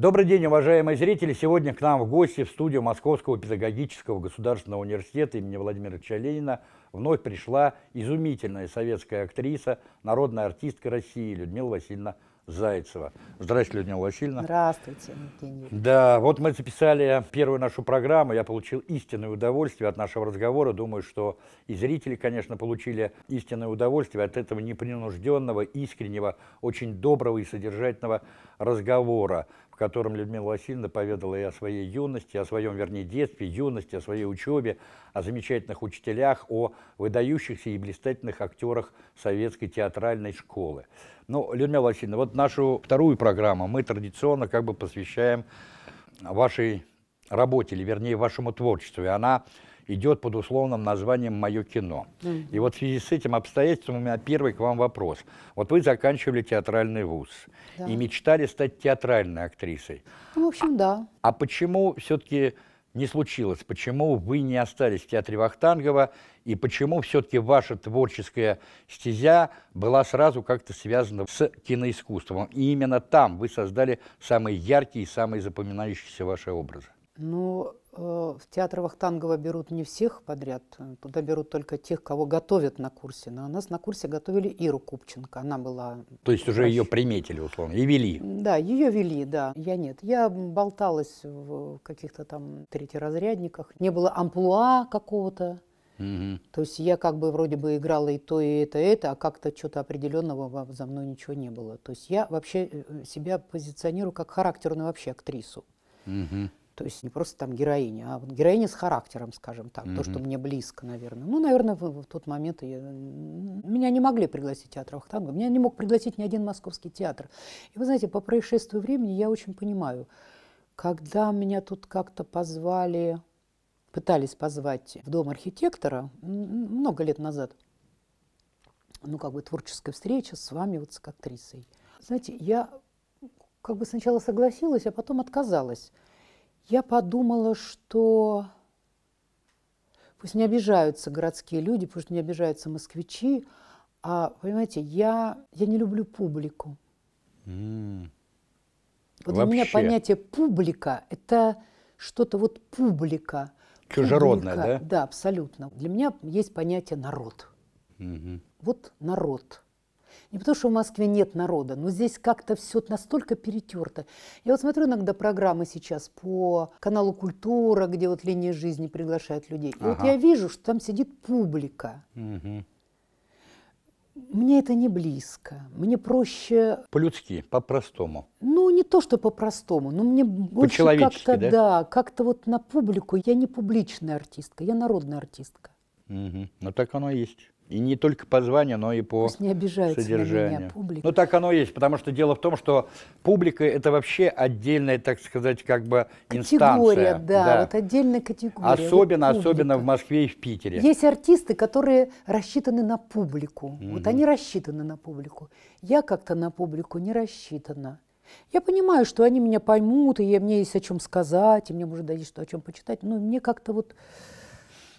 Добрый день, уважаемые зрители! Сегодня к нам в гости в студию Московского педагогического государственного университета имени Владимира Ильича Ленина вновь пришла изумительная советская актриса, народная артистка России Людмила Васильевна Зайцева. Здравствуйте, Людмила Васильевна. Здравствуйте, Евгений. Да, вот мы записали первую нашу программу. Я получил истинное удовольствие от нашего разговора. Думаю, что и зрители, конечно, получили истинное удовольствие от этого непринужденного, искреннего, очень доброго и содержательного разговора котором Людмила Васильевна поведала и о своей юности, о своем, вернее, детстве, юности, о своей учебе, о замечательных учителях, о выдающихся и блистательных актерах советской театральной школы. Ну, Людмила Васильевна, вот нашу вторую программу мы традиционно как бы посвящаем вашей работе, или вернее, вашему творчеству. И она идет под условным названием «Мое кино». Mm. И вот в связи с этим обстоятельством у меня первый к вам вопрос. Вот вы заканчивали театральный вуз да. и мечтали стать театральной актрисой. Ну, в общем, да. А, а почему все-таки не случилось? Почему вы не остались в театре Вахтангова? И почему все-таки ваша творческая стезя была сразу как-то связана с киноискусством? И именно там вы создали самые яркие и самые запоминающиеся ваши образы. Ну, Э, в театр Вахтангова берут не всех подряд, э, туда берут только тех, кого готовят на курсе. Но у нас на курсе готовили Иру Купченко, она была... То есть уже ее приметили, условно, и вели? Да, ее вели, да. Я нет. Я болталась в каких-то там третьеразрядниках. Не было амплуа какого-то. Угу. То есть я как бы вроде бы играла и то, и это, и это, а как-то что-то определенного за мной ничего не было. То есть я вообще э, себя позиционирую как характерную вообще актрису. Угу. То есть не просто там героиня, а вот героиня с характером, скажем так, mm-hmm. то, что мне близко, наверное. Ну, наверное, в, в тот момент я, меня не могли пригласить театр Вахтанга, меня не мог пригласить ни один московский театр. И вы знаете, по происшествию времени я очень понимаю, когда меня тут как-то позвали, пытались позвать в дом архитектора много лет назад, ну, как бы творческая встреча с вами, вот с актрисой. Знаете, я как бы сначала согласилась, а потом отказалась. Я подумала, что пусть не обижаются городские люди, пусть не обижаются москвичи, а, понимаете, я, я не люблю публику. Mm. Вот Вообще. у меня понятие публика – это что-то вот публика. чужеродная, да? Да, абсолютно. Для меня есть понятие народ. Mm -hmm. Вот народ. Не потому, что в Москве нет народа, но здесь как-то все настолько перетерто. Я вот смотрю иногда программы сейчас по каналу «Культура», где вот «Линия жизни» приглашает людей. И ага. вот я вижу, что там сидит публика. Угу. Мне это не близко. Мне проще... По-людски, по-простому. Ну, не то, что по-простому, но мне больше как-то... да? Да, как-то вот на публику. Я не публичная артистка, я народная артистка. Угу. Ну, так оно и есть. И не только по званию, но и по не содержанию. На публика. Ну так оно есть, потому что дело в том, что публика это вообще отдельная, так сказать, как бы инстанция. Категория, да, да. вот отдельная категория. Особенно, вот особенно в Москве и в Питере. Есть артисты, которые рассчитаны на публику. Угу. Вот они рассчитаны на публику. Я как-то на публику не рассчитана. Я понимаю, что они меня поймут, и мне есть о чем сказать, и мне, может, даже что о чем почитать, но мне как-то вот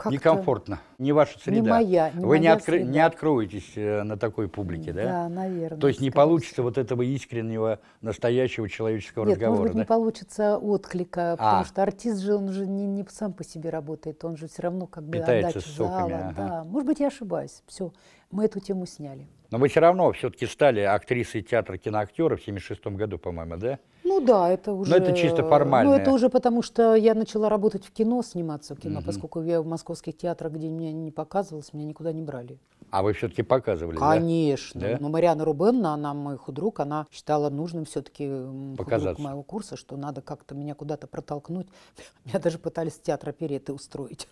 как некомфортно. Не ваша среда. Не моя. Не Вы моя не, откры... среда. не откроетесь э, на такой публике, да? Да, наверное. То есть не сказать. получится вот этого искреннего, настоящего человеческого Нет, разговора. Может быть, да? не получится отклика, а. потому что артист же, он же не, не сам по себе работает, он же все равно как бы Питается отдача соками, зала. Ага. Да. Может быть, я ошибаюсь. Все, мы эту тему сняли. Но вы все равно все-таки стали актрисой театра киноактера в 76 году, по-моему, да? Ну да, это ну, уже... Но это чисто формально. Ну это уже потому, что я начала работать в кино, сниматься в кино, угу. поскольку я в московских театрах, где меня не показывалось, меня никуда не брали. А вы все-таки показывали, Конечно. Да? Но Мариана Рубенна, она мой худрук, она считала нужным все-таки худрук моего курса, что надо как-то меня куда-то протолкнуть. Меня даже пытались театр опереты устроить.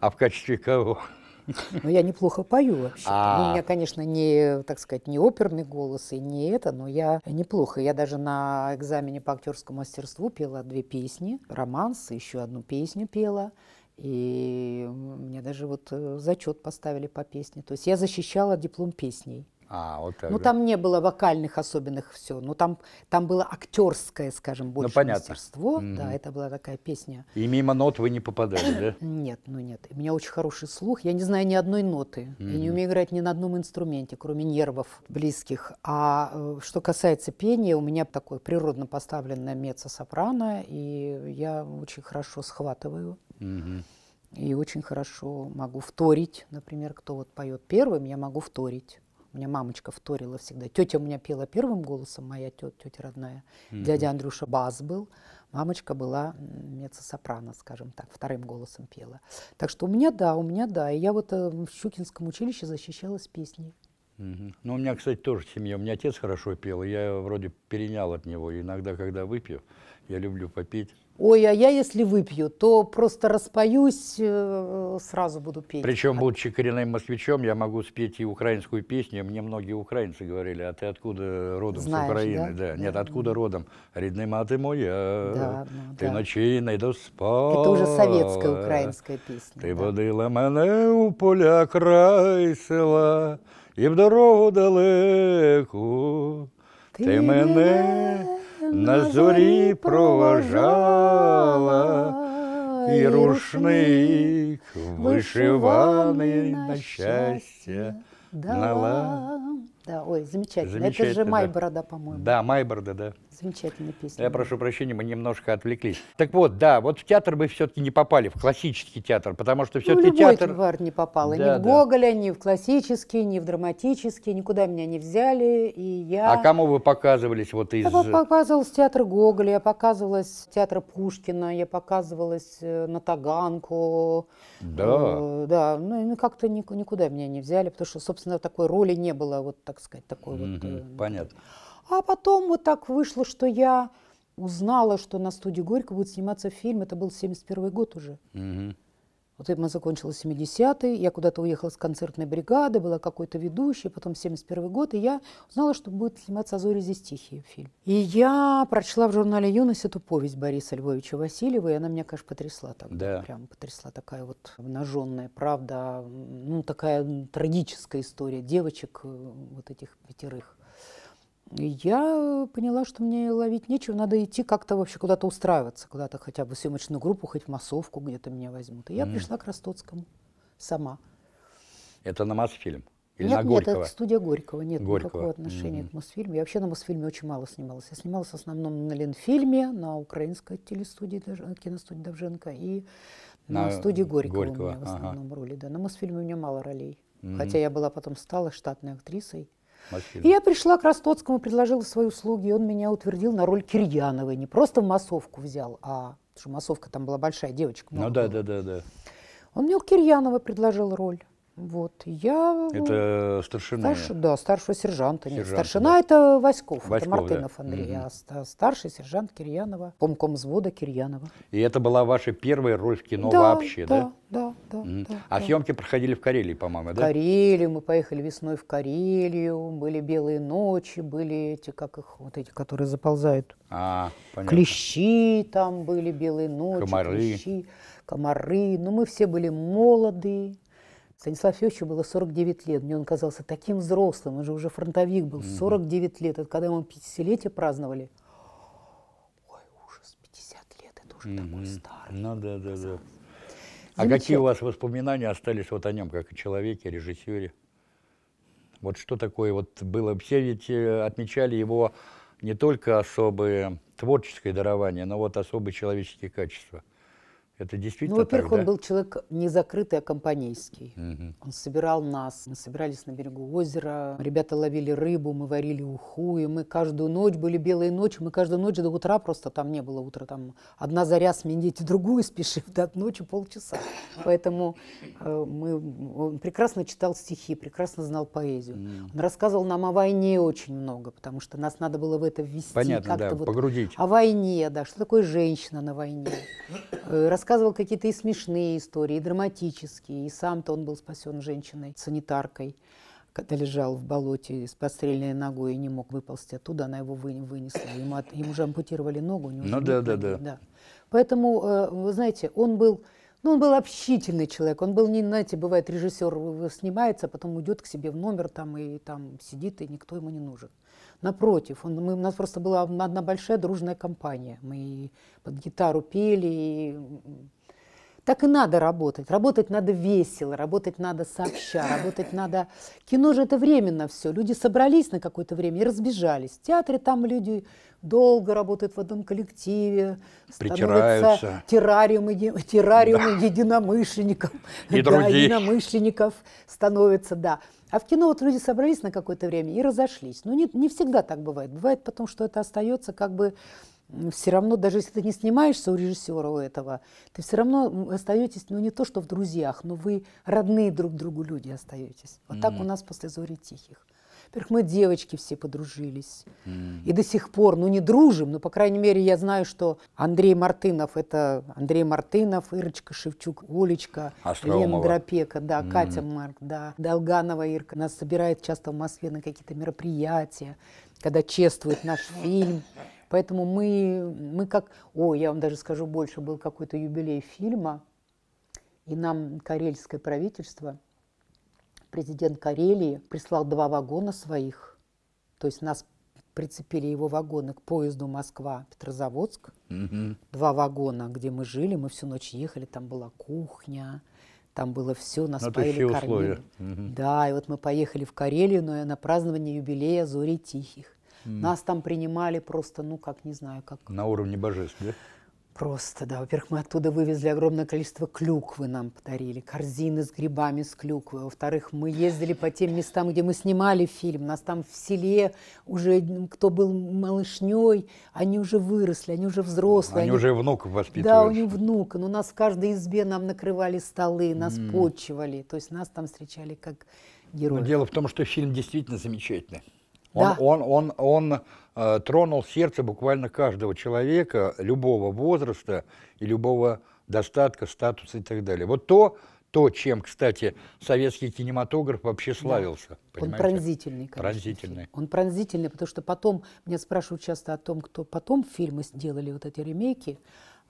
А в качестве кого? Но я неплохо пою вообще. Ну, у а. меня, конечно, не, так сказать, не оперный голос и не это, но я неплохо. Я даже на экзамене по актерскому мастерству пела две песни, романс, еще одну песню пела. И мне даже вот э, зачет поставили по песне. То есть я защищала диплом песней. А, вот так, ну, да. там не было вокальных особенных все, но ну, там, там было актерское, скажем, больше ну, понятно. мастерство. Mm-hmm. Да, это была такая песня. И мимо нот вы не попадали, да? Нет, ну нет. У меня очень хороший слух. Я не знаю ни одной ноты. Mm-hmm. Я не умею играть ни на одном инструменте, кроме нервов близких. А э, что касается пения, у меня такой природно поставленное меццо-сопрано, и я очень хорошо схватываю. Mm-hmm. И очень хорошо могу вторить, например, кто вот поет первым, я могу вторить. У меня мамочка вторила всегда. Тетя у меня пела первым голосом, моя тетя, тетя родная. Mm-hmm. Дядя Андрюша бас был. Мамочка была меццо-сопрано, скажем так, вторым голосом пела. Так что у меня да, у меня да. И я вот э, в Щукинском училище защищалась песней. Ну, у меня, кстати, тоже семья. У меня отец хорошо пел, я вроде перенял от него. иногда, когда выпью, я люблю попеть ой, а я если выпью, то просто распоюсь, э, сразу буду петь. Причем, а будучи коренным москвичом, я могу спеть и украинскую песню. Мне многие украинцы говорили, а ты откуда родом Знаешь, с Украины? Да? Да. Нет, откуда родом? Родная маты мой. да, ну, ты да. ночей найду доспала. Это уже советская украинская песня. Ты да. водила меня у поля край села, и в дорогу далеку. Ты ти мене на зорі проважала, і рушник вишиваний на щастя дала. Да, ой, замечательно. замечательно Это же Майборода, да. по-моему. Да, Майборода, да. Замечательная песня. Я прошу прощения, мы немножко отвлеклись. Так вот, да, вот в театр вы все-таки не попали, в классический театр, потому что все-таки ну, театр... Бульвар не попала, да, ни в да. Гоголя, ни в классический, ни в драматический, никуда меня не взяли, и я... А кому вы показывались вот из... Я показывалась в театр Гоголя, я показывалась в театр Пушкина, я показывалась э, на Таганку. Да. Э, да, ну, ну как-то никуда меня не взяли, потому что, собственно, такой роли не было вот так сказать, такой mm-hmm. вот. Э, понятно. А потом вот так вышло, что я узнала, что на студии Горько будет сниматься фильм. Это был 71 год уже. Mm-hmm. Вот мы закончила 70 й я куда-то уехала с концертной бригады, была какой-то ведущей, потом 71 й год, и я узнала, что будет сниматься «Зори здесь тихие» фильм. И я прочла в журнале «Юность» эту повесть Бориса Львовича Васильева, и она меня, конечно, потрясла там. Да. Прям потрясла такая вот обнаженная правда, ну, такая трагическая история девочек, э, вот этих пятерых я поняла, что мне ловить нечего, надо идти как-то вообще куда-то устраиваться, куда-то хотя бы в съемочную группу, хоть в массовку где-то меня возьмут. И я mm. пришла к Ростоцкому сама. Это на Мосфильм? Или нет, на Горького? Нет, это студия Горького. Нет Горького. никакого отношения mm-hmm. к Мосфильму. Я вообще на Мосфильме очень мало снималась. Я снималась в основном на Ленфильме, на украинской телестудии, киностудии Довженко и на, на студии Горького, Горького у меня в основном ага. роли. Да. На Мосфильме у меня мало ролей. mm Хотя я была потом стала штатной актрисой. Мастильда. И я пришла к Ростоцкому, предложила свои услуги, и он меня утвердил на роль Кирьяновой. Не просто в массовку взял, а... Потому что массовка там была большая, девочка. Ну да, да, да, да. Он мне у Кирьяновой предложил роль. Вот, я... Это старшина? Старш... Да, старшего сержанта. Сержант. Нет, старшина да. это Васьков, Васьков, это Мартынов да. Андрей, угу. а старший сержант Кирьянова, помком взвода Кирьянова. И это была ваша первая роль в кино да, вообще, да? Да, да, да, угу. да. А да. съемки проходили в Карелии, по-моему, да? В Карелию, мы поехали весной в Карелию, были «Белые ночи», были эти, как их, вот эти, которые заползают. А, понятно. Клещи там были, «Белые ночи», Комары. клещи, комары. Но ну, мы все были молодые. Станислав Федоровичу было 49 лет, мне он казался таким взрослым, он же уже фронтовик был, 49 лет, это когда ему 50-летие праздновали. Ой, ужас, 50 лет, это уже такой старый. Ну да, да, да. А какие у вас воспоминания остались вот о нем, как о человеке, режиссере? Вот что такое вот было? Все ведь э, отмечали его не только особые творческое дарование, но вот особые человеческие качества – это ну, действительно. Ну, во-первых, так, да? он был человек не закрытый, а компанейский. Угу. Он собирал нас. Мы собирались на берегу озера. Ребята ловили рыбу, мы варили уху, и мы каждую ночь были белые ночи. Мы каждую ночь до утра просто там не было утра. Там одна заря сменить другую, спешив до ночи полчаса. Поэтому э, мы, он прекрасно читал стихи, прекрасно знал поэзию. Mm. Он рассказывал нам о войне очень много, потому что нас надо было в это ввести. Понятно, да, вот погрузить. О войне, да, что такое женщина на войне э, рассказывал какие-то и смешные истории, и драматические. И сам-то он был спасен женщиной, санитаркой, когда лежал в болоте с подстреленной ногой и не мог выползти оттуда, она его вынесла. Ему, от, ему же ампутировали ногу. У него ну да, да, да, да. Поэтому, э, вы знаете, он был... Ну, он был общительный человек, он был, не, знаете, бывает, режиссер э, снимается, потом уйдет к себе в номер там и там сидит, и никто ему не нужен. Напротив, он, мы, у нас просто была одна большая дружная компания. Мы под гитару пели, и так и надо работать. Работать надо весело, работать надо сообща, работать надо... Кино же это временно все. Люди собрались на какое-то время и разбежались. В театре там люди долго работают в одном коллективе, становятся террариумы, террариумы да. единомышленников. И да, других. единомышленников становятся, да. А в кино вот люди собрались на какое-то время и разошлись. Но ну, не, не всегда так бывает. Бывает потом, что это остается как бы все равно, даже если ты не снимаешься у режиссера у этого, ты все равно остаетесь, ну не то что в друзьях, но вы родные друг другу люди остаетесь. Вот mm-hmm. так у нас после «Зори тихих». Во-первых, мы девочки все подружились. Mm-hmm. И до сих пор, ну не дружим, но, по крайней мере, я знаю, что Андрей Мартынов, это Андрей Мартынов, Ирочка Шевчук, Олечка, Остромова. Лена Дропека, да, mm-hmm. Катя Марк, да, Долганова Ирка. Нас собирает часто в Москве на какие-то мероприятия, когда чествует наш фильм. Поэтому мы, мы как... О, я вам даже скажу больше, был какой-то юбилей фильма, и нам карельское правительство, президент Карелии, прислал два вагона своих, то есть нас прицепили его вагоны к поезду Москва-Петрозаводск. Угу. Два вагона, где мы жили, мы всю ночь ехали, там была кухня, там было ну, все, нас но поели, кормили. Угу. Да, и вот мы поехали в Карелию, но на празднование юбилея «Зори тихих». Нас там принимали просто, ну как, не знаю, как... На уровне божеств, да? Просто, да. Во-первых, мы оттуда вывезли огромное количество клюквы нам подарили, корзины с грибами с клюквы. Во-вторых, мы ездили по тем местам, где мы снимали фильм. Нас там в селе уже, ну, кто был малышней, они уже выросли, они уже взрослые. Они, они... уже внуков воспитывают. Да, у них внук, Но нас в каждой избе нам накрывали столы, нас mm. почивали. То есть нас там встречали как героев. Но дело в том, что фильм действительно замечательный. Он, да. он, он, он, э, тронул сердце буквально каждого человека, любого возраста и любого достатка, статуса и так далее. Вот то, то, чем, кстати, советский кинематограф вообще славился. Да. Он пронзительный, конечно. Пронзительный. Он пронзительный, потому что потом, меня спрашивают часто о том, кто потом фильмы сделали, вот эти ремейки,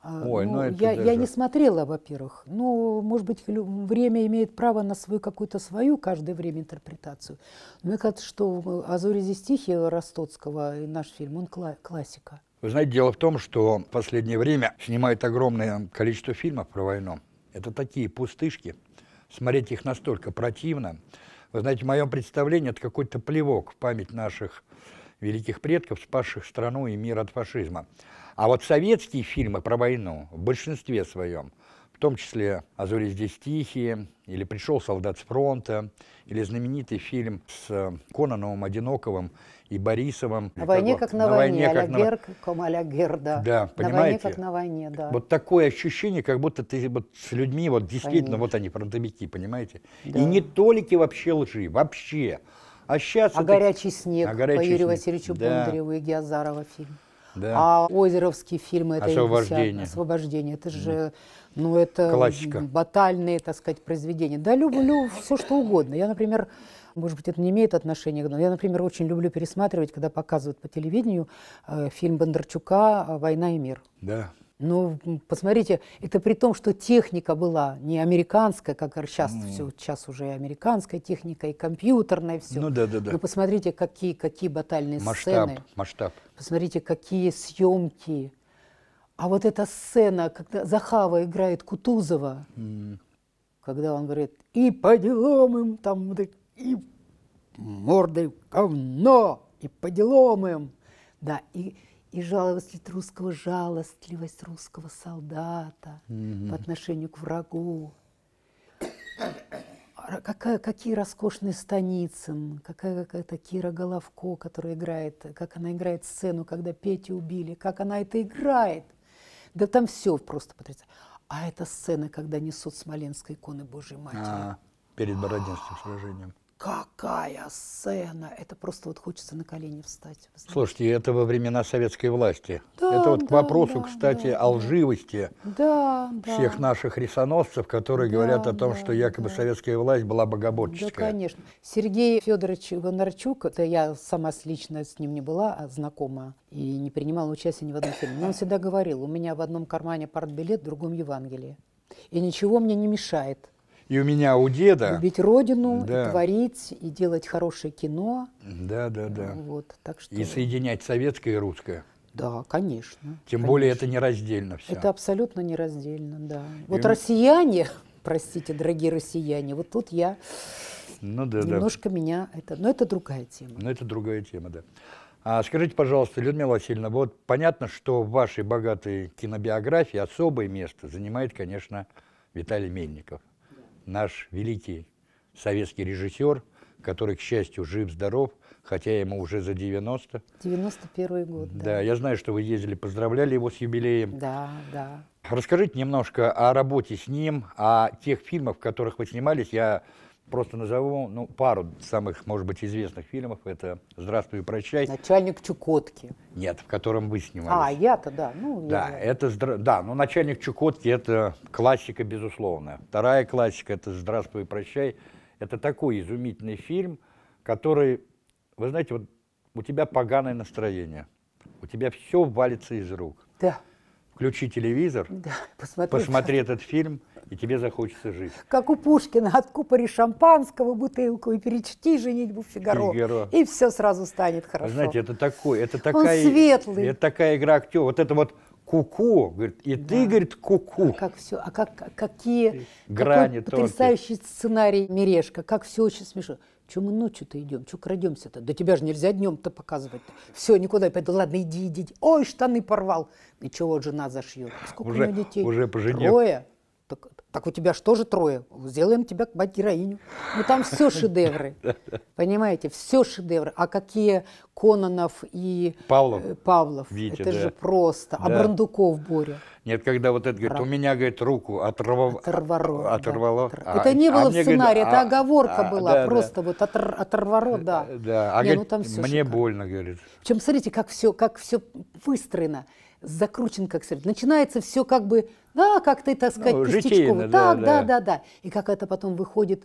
а, Ой, ну, ну это я, даже... я не смотрела, во-первых. Ну, может быть, время имеет право на свою какую-то свою каждое время интерпретацию. Но мне кажется, что э, «Азори здесь стихи» Ростоцкого, наш фильм, он кла- классика. Вы знаете, дело в том, что в последнее время снимают огромное количество фильмов про войну. Это такие пустышки. Смотреть их настолько противно. Вы знаете, в моем представлении это какой-то плевок в память наших великих предков, спасших страну и мир от фашизма. А вот советские фильмы про войну в большинстве своем, в том числе «А зори здесь тихие», или «Пришел солдат с фронта», или знаменитый фильм с э, Кононовым, Одиноковым и Борисовым. «На войне как, на, на войне, войне как на войне». Как герда. Да, понимаете? «На войне как на войне», да. Вот такое ощущение, как будто ты вот с людьми, вот действительно, Конечно. вот они, фронтовики, понимаете? Да. И не толики вообще лжи, вообще. А сейчас... А «Горячий снег» а горячий по Юрию снег. Васильевичу да. Бондареву и Гиазарова фильм. Да. А Озеровский фильм это «Освобождение». «Освобождение». Это же, да. ну, это Классика. батальные, так сказать, произведения. Да, люблю все, что угодно. Я, например, может быть, это не имеет отношения, но я, например, очень люблю пересматривать, когда показывают по телевидению э, фильм Бондарчука «Война и мир». Да. Ну, посмотрите, это при том, что техника была не американская, как сейчас, mm. все, сейчас уже и американская техника, и компьютерная, все. Ну да, да, да. Но посмотрите, какие, какие батальные масштаб, сцены. Масштаб, Посмотрите, какие съемки. А вот эта сцена, когда Захава играет Кутузова, mm. когда он говорит, и по делам им, там, и мордой говно, и по делам им. Да, и и жалость русского жалостливость русского солдата mm-hmm. по отношению к врагу. А какая, какие роскошные Станицын, какая какая-то Кира Головко, которая играет, как она играет сцену, когда Петю убили, как она это играет. Да там все просто потрясающе. А это сцена, когда несут Смоленской иконы Божьей Матери. А, перед а. Бородинским сражением. Какая сцена! Это просто вот хочется на колени встать. Слушайте, это во времена советской власти. Да, это вот да, к вопросу, да, кстати, да, о лживости да, всех да. наших рисоносцев, которые да, говорят о том, да, что якобы да. советская власть была богоборческая. Да, конечно. Сергей Федорович Гонорчук, это я сама лично с ним не была а знакома и не принимала участия ни в одном фильме, но он всегда говорил, у меня в одном кармане партбилет, в другом Евангелие. И ничего мне не мешает и у меня у деда... Любить родину, да. и творить, и делать хорошее кино. Да, да, да. Вот, так что... И соединять советское и русское. Да, конечно. Тем конечно. более это не нераздельно все. Это абсолютно не нераздельно, да. И вот и... россияне, простите, дорогие россияне, вот тут я... Ну да, Немножко да. меня это... Но это другая тема. Но ну, это другая тема, да. А скажите, пожалуйста, Людмила Васильевна, вот понятно, что в вашей богатой кинобиографии особое место занимает, конечно, Виталий Мельников наш великий советский режиссер, который, к счастью, жив-здоров, хотя ему уже за 90. 91 год, да. Да, я знаю, что вы ездили, поздравляли его с юбилеем. Да, да. Расскажите немножко о работе с ним, о тех фильмах, в которых вы снимались. Я просто назову ну, пару самых, может быть, известных фильмов. Это «Здравствуй прощай». «Начальник Чукотки». Нет, в котором вы снимались. А, я-то, да. Ну, да, я... это, да, но ну, «Начальник Чукотки» — это классика, безусловно. Вторая классика — это «Здравствуй прощай». Это такой изумительный фильм, который, вы знаете, вот у тебя поганое настроение, у тебя все валится из рук. Да. Включи телевизор, да, посмотри, посмотри этот фильм — и тебе захочется жить. Как у Пушкина, откупори шампанского, бутылку и перечти женитьбу Фигаро, Фигаро. и все сразу станет хорошо. Знаете, это такой, это такая, Он светлый. это такая игра актера. Вот это вот куку, говорит, и да. ты, говорит, куку. А как все, а как, какие, грани какой тонкие. потрясающий сценарий Мережка, как все очень смешно. Чем мы ночью-то идем? Че крадемся-то? Да тебя же нельзя днем-то показывать. -то. Все, никуда. Опять, да ладно, иди, иди. Ой, штаны порвал. И чего вот жена зашьет? Сколько уже, у нее детей? Уже поженев. Трое. Так, так у тебя что же трое? Сделаем тебя к героиню. Ну там все шедевры. Понимаете, все шедевры. А какие Кононов и э, Павлов? Павлов. Витя, это да. же просто. А да. А Брандуков Боря. Нет, когда вот это говорит, у меня, говорит, руку оторвало. Оторвало. оторвало. Да. А, это не а было а в сценарии, говорит, это оговорка а, была. Да, просто да. вот отр, оторвало, да. да. А не, ну говорит, ну, там все мне шикарно. больно, говорит. Причем, смотрите, как все, как все выстроено закручен как сыр. Начинается все как бы, да, как ты, так сказать, ну, житейно, да, так, да, да, да, да. И как это потом выходит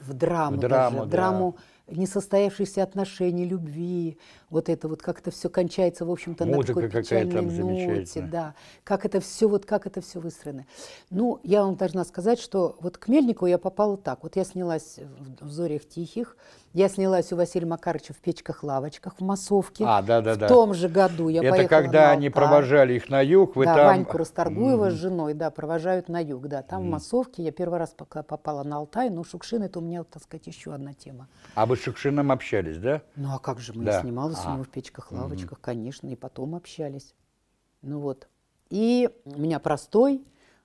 в драму, в драму, даже, да. драму несостоявшихся отношений, любви, вот это вот, как это все кончается, в общем-то, на такой печальной ноте, да, как это все, вот как это все выстроено. Ну, я вам должна сказать, что вот к Мельнику я попала так, вот я снялась в «Зорях тихих», я снялась у Василия Макарыча в «Печках-лавочках», в «Массовке», а, да, да, в да. том же году я это поехала когда на они провожали их на юг, вы да, там... Ваньку Расторгуева mm. -hmm. с м-м-м. женой, да, провожают на юг, да, там mm. -hmm. в «Массовке», я первый раз пока попала на Алтай, но Шукшин это у меня, так сказать, еще одна тема. А вы с Шукшином общались, да? Ну, а как же, мы да. снималась с а. ним в печках, лавочках, угу. конечно, и потом общались. Ну вот. И у меня простой,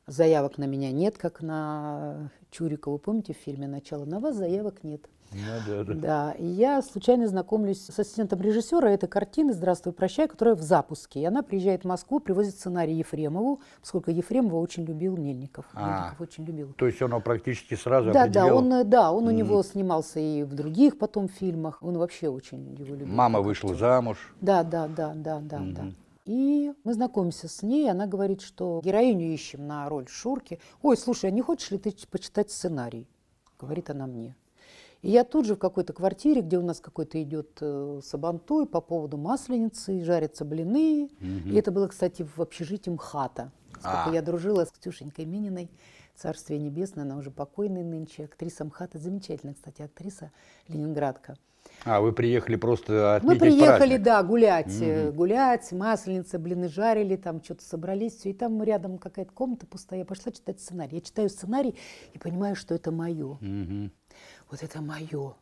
заявок на меня нет, как на Чурикову. Помните в фильме «Начало на вас» заявок нет. Ну да, и я случайно знакомлюсь с ассистентом режиссера этой картины «Здравствуй, прощай», которая в запуске. И она приезжает в Москву, привозит сценарий Ефремову, поскольку Ефремова очень любил Мельников. А, Мельников очень любил. То есть он его практически сразу да, определил? Э, да, он, да, он mm. у него снимался и в других потом фильмах. Он вообще очень его любил. Мама вышла замуж. Да, да, да, да, да, mm-hmm. да. И мы знакомимся с ней, она говорит, что героиню ищем на роль Шурки. Ой, слушай, а не хочешь ли ты почитать сценарий? Говорит она мне. И я тут же в какой-то квартире, где у нас какой-то идет э, сабантуй по поводу масленицы, жарятся блины. Угу. И это было, кстати, в общежитии МХАТа. Сколько а. я дружила с Ксюшенькой Мининой, царствие небесное, она уже покойная нынче, актриса МХАТа, замечательная, кстати, актриса ленинградка. А, вы приехали просто отметить Мы приехали, праздник. да, гулять, угу. гулять, масленица, блины жарили, там что-то собрались, все, и там рядом какая-то комната пустая, я пошла читать сценарий. Я читаю сценарий и понимаю, что это мое. Угу вот это мое.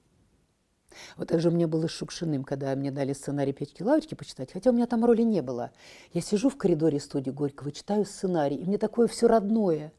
Вот так же мне было с Шукшиным, когда мне дали сценарий «Печки лавочки» почитать, хотя у меня там роли не было. Я сижу в коридоре студии Горького, читаю сценарий, и мне такое все родное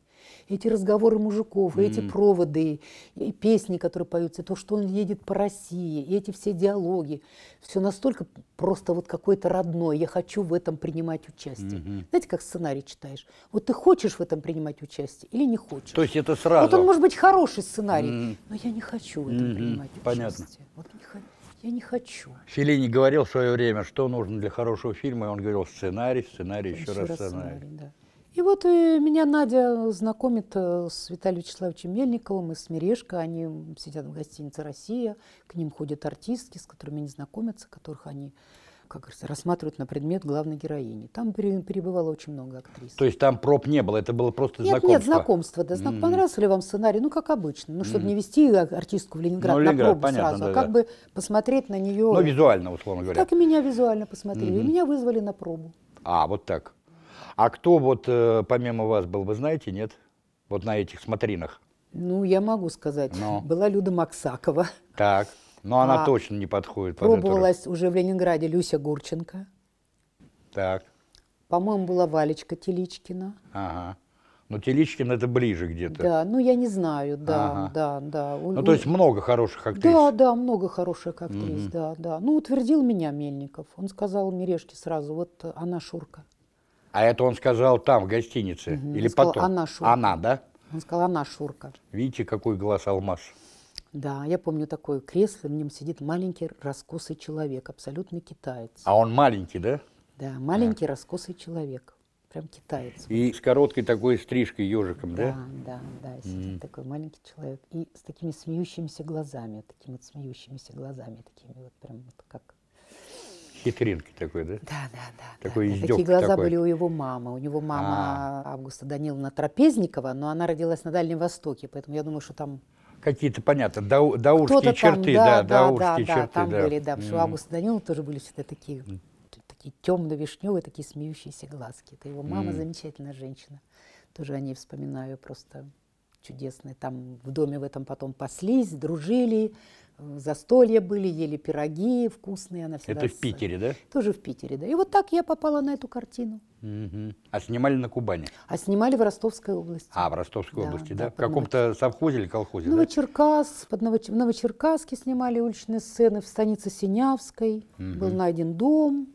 эти разговоры мужиков, mm-hmm. эти проводы, и песни, которые поются, то, что он едет по России, и эти все диалоги, все настолько просто вот какое-то родное. Я хочу в этом принимать участие. Mm-hmm. Знаете, как сценарий читаешь? Вот ты хочешь в этом принимать участие или не хочешь? То есть это сразу. Вот он может быть хороший сценарий, mm-hmm. но я не хочу в этом mm-hmm. принимать Понятно. Вот не хочу. Я не хочу. Филини говорил в свое время, что нужно для хорошего фильма, и он говорил сценарий, сценарий, еще, еще раз сценарий. сценарий да. И вот э, меня Надя знакомит э, с Виталием Вячеславовичем Мельниковым и с Мережко. Они сидят в гостинице «Россия», к ним ходят артистки, с которыми они знакомятся, которых они как говорится, рассматривают на предмет главной героини. Там перебывало очень много актрис. То есть там проб не было, это было просто нет, знакомство? Нет, знакомство, да. Знак... Mm. Понравился ли вам сценарий? Ну, как обычно. Ну, чтобы mm. не вести артистку в Ленинград ну, Ленинград, на пробу понятно, сразу, а да, а как да. бы посмотреть на нее... Ну, визуально, условно говоря. Так и меня визуально посмотрели. Mm-hmm. И меня вызвали на пробу. А, вот так. А кто вот э, помимо вас был, вы знаете, нет? Вот на этих смотринах. Ну, я могу сказать. Но. Была Люда Максакова. Так, но она а точно не подходит. Под пробовалась эту... уже в Ленинграде Люся Гурченко. Так. По-моему, была Валечка Теличкина. Ага. Ну, Теличкин это ближе где-то. Да, ну я не знаю, да, ага. да, да. Ну, У... то есть много хороших актрис. Да, да, много хороших актрис, угу. да, да. Ну, утвердил меня Мельников. Он сказал Мирешке сразу, вот она Шурка. А это он сказал там, в гостинице. Угу. Или он потом. она, Шурка. Она, да? Он сказал, она, Шурка. Видите, какой глаз алмаз. Да, я помню такое кресло, в нем сидит маленький раскосый человек, абсолютно китаец. А он маленький, да? Да, маленький а. раскосый человек, прям китаец. И с короткой такой стрижкой, ежиком, да? Да, да, да, сидит mm. такой маленький человек. И с такими смеющимися глазами, такими вот смеющимися глазами, такими вот прям вот как хитринки такой, да? Да, да, да. Такой да. Такие глаза такой. были у его мамы. У него мама А-а-а. Августа Даниловна Трапезникова, но она родилась на Дальнем Востоке, поэтому я думаю, что там какие-то, понятно, дау, даурские там, черты, да, да, да даурские да, черты. Да, там да. были, да, потому что у Августа Даниловна тоже были всегда такие, такие темно-вишневые, такие смеющиеся глазки. Это его мама, mm. замечательная женщина. Тоже о ней вспоминаю, просто чудесные. Там в доме в этом потом паслись, дружили, Э, застолья были, ели пироги вкусные. Она всегда Это в Питере, да? Тоже в Питере, да. И вот так я попала на эту картину. Угу. А снимали на Кубани? А снимали в Ростовской области. А, в Ростовской да, области, да? да в каком-то совхозе или колхозе, Новочеркас, да? Под Новоч... В Новочеркасске снимали уличные сцены, в станице Синявской. Угу. Был найден дом.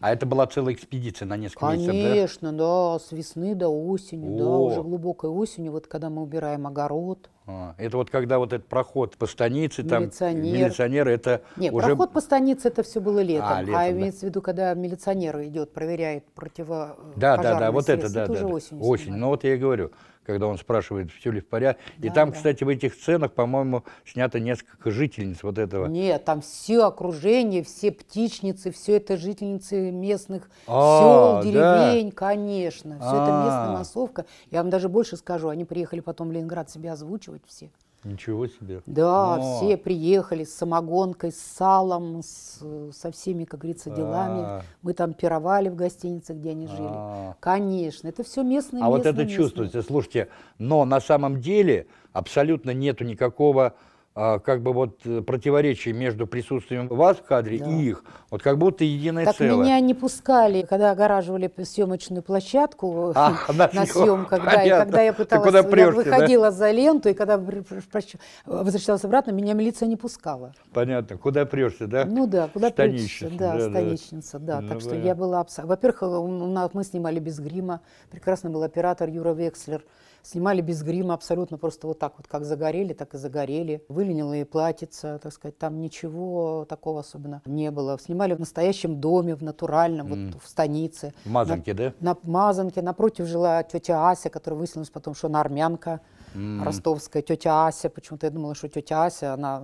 А это была целая экспедиция на несколько Конечно, месяцев, Конечно, да? да, с весны до осени, О. да, уже глубокой осенью, вот когда мы убираем огород. А, это вот когда вот этот проход по станице, там милиционер, это Нет, уже... проход по станице это все было летом, а, летом а да. имеется в виду, когда милиционер идет, проверяет противопожарные э, Да, да, да, вот это, да, да, уже Осень, Но ну, вот я и говорю когда он спрашивает, все ли в порядке. Да, и там, да. кстати, в этих сценах, по-моему, снято несколько жительниц вот этого. Нет, там все окружение, все птичницы, все это жительницы местных а, сел, деревень, да. конечно. Все а это местная массовка. Я вам даже больше скажу, они приехали потом в Ленинград себя озвучивать все. Ничего себе. Да, О. А. все приехали с самогонкой, с салом, с, со всеми, как говорится, а. делами. А. Мы там пировали в гостинице, где они жили. А. Конечно, это все местное. А местное, вот это местное. чувствуется. Слушайте, но на самом деле абсолютно нету никакого а, как бы вот э, противоречие между присутствием вас в кадре да. и их, вот как будто единое так целое. Так меня не пускали, когда огораживали съемочную площадку э, а, на, на съемках, да, и когда я пыталась, куда прешься, я выходила да? за ленту, и когда возвращалась обратно, меня милиция не пускала. Понятно, куда прешься, да? Ну да, куда прешься, да, да, станичница, да, ну, так что я была абсолютно... Во-первых, э, мы снимали без грима, прекрасно был оператор Юра Векслер, Снимали без грима абсолютно просто вот так вот, как загорели, так и загорели. и платьица, так сказать, там ничего такого особенно не было. Снимали в настоящем доме, в натуральном, mm. вот в станице. В Мазанке, на, да? На Мазанке. Напротив жила тетя Ася, которая выяснилась потом, что она армянка. Mm. ростовская тетя Ася. Почему-то я думала, что тетя Ася, она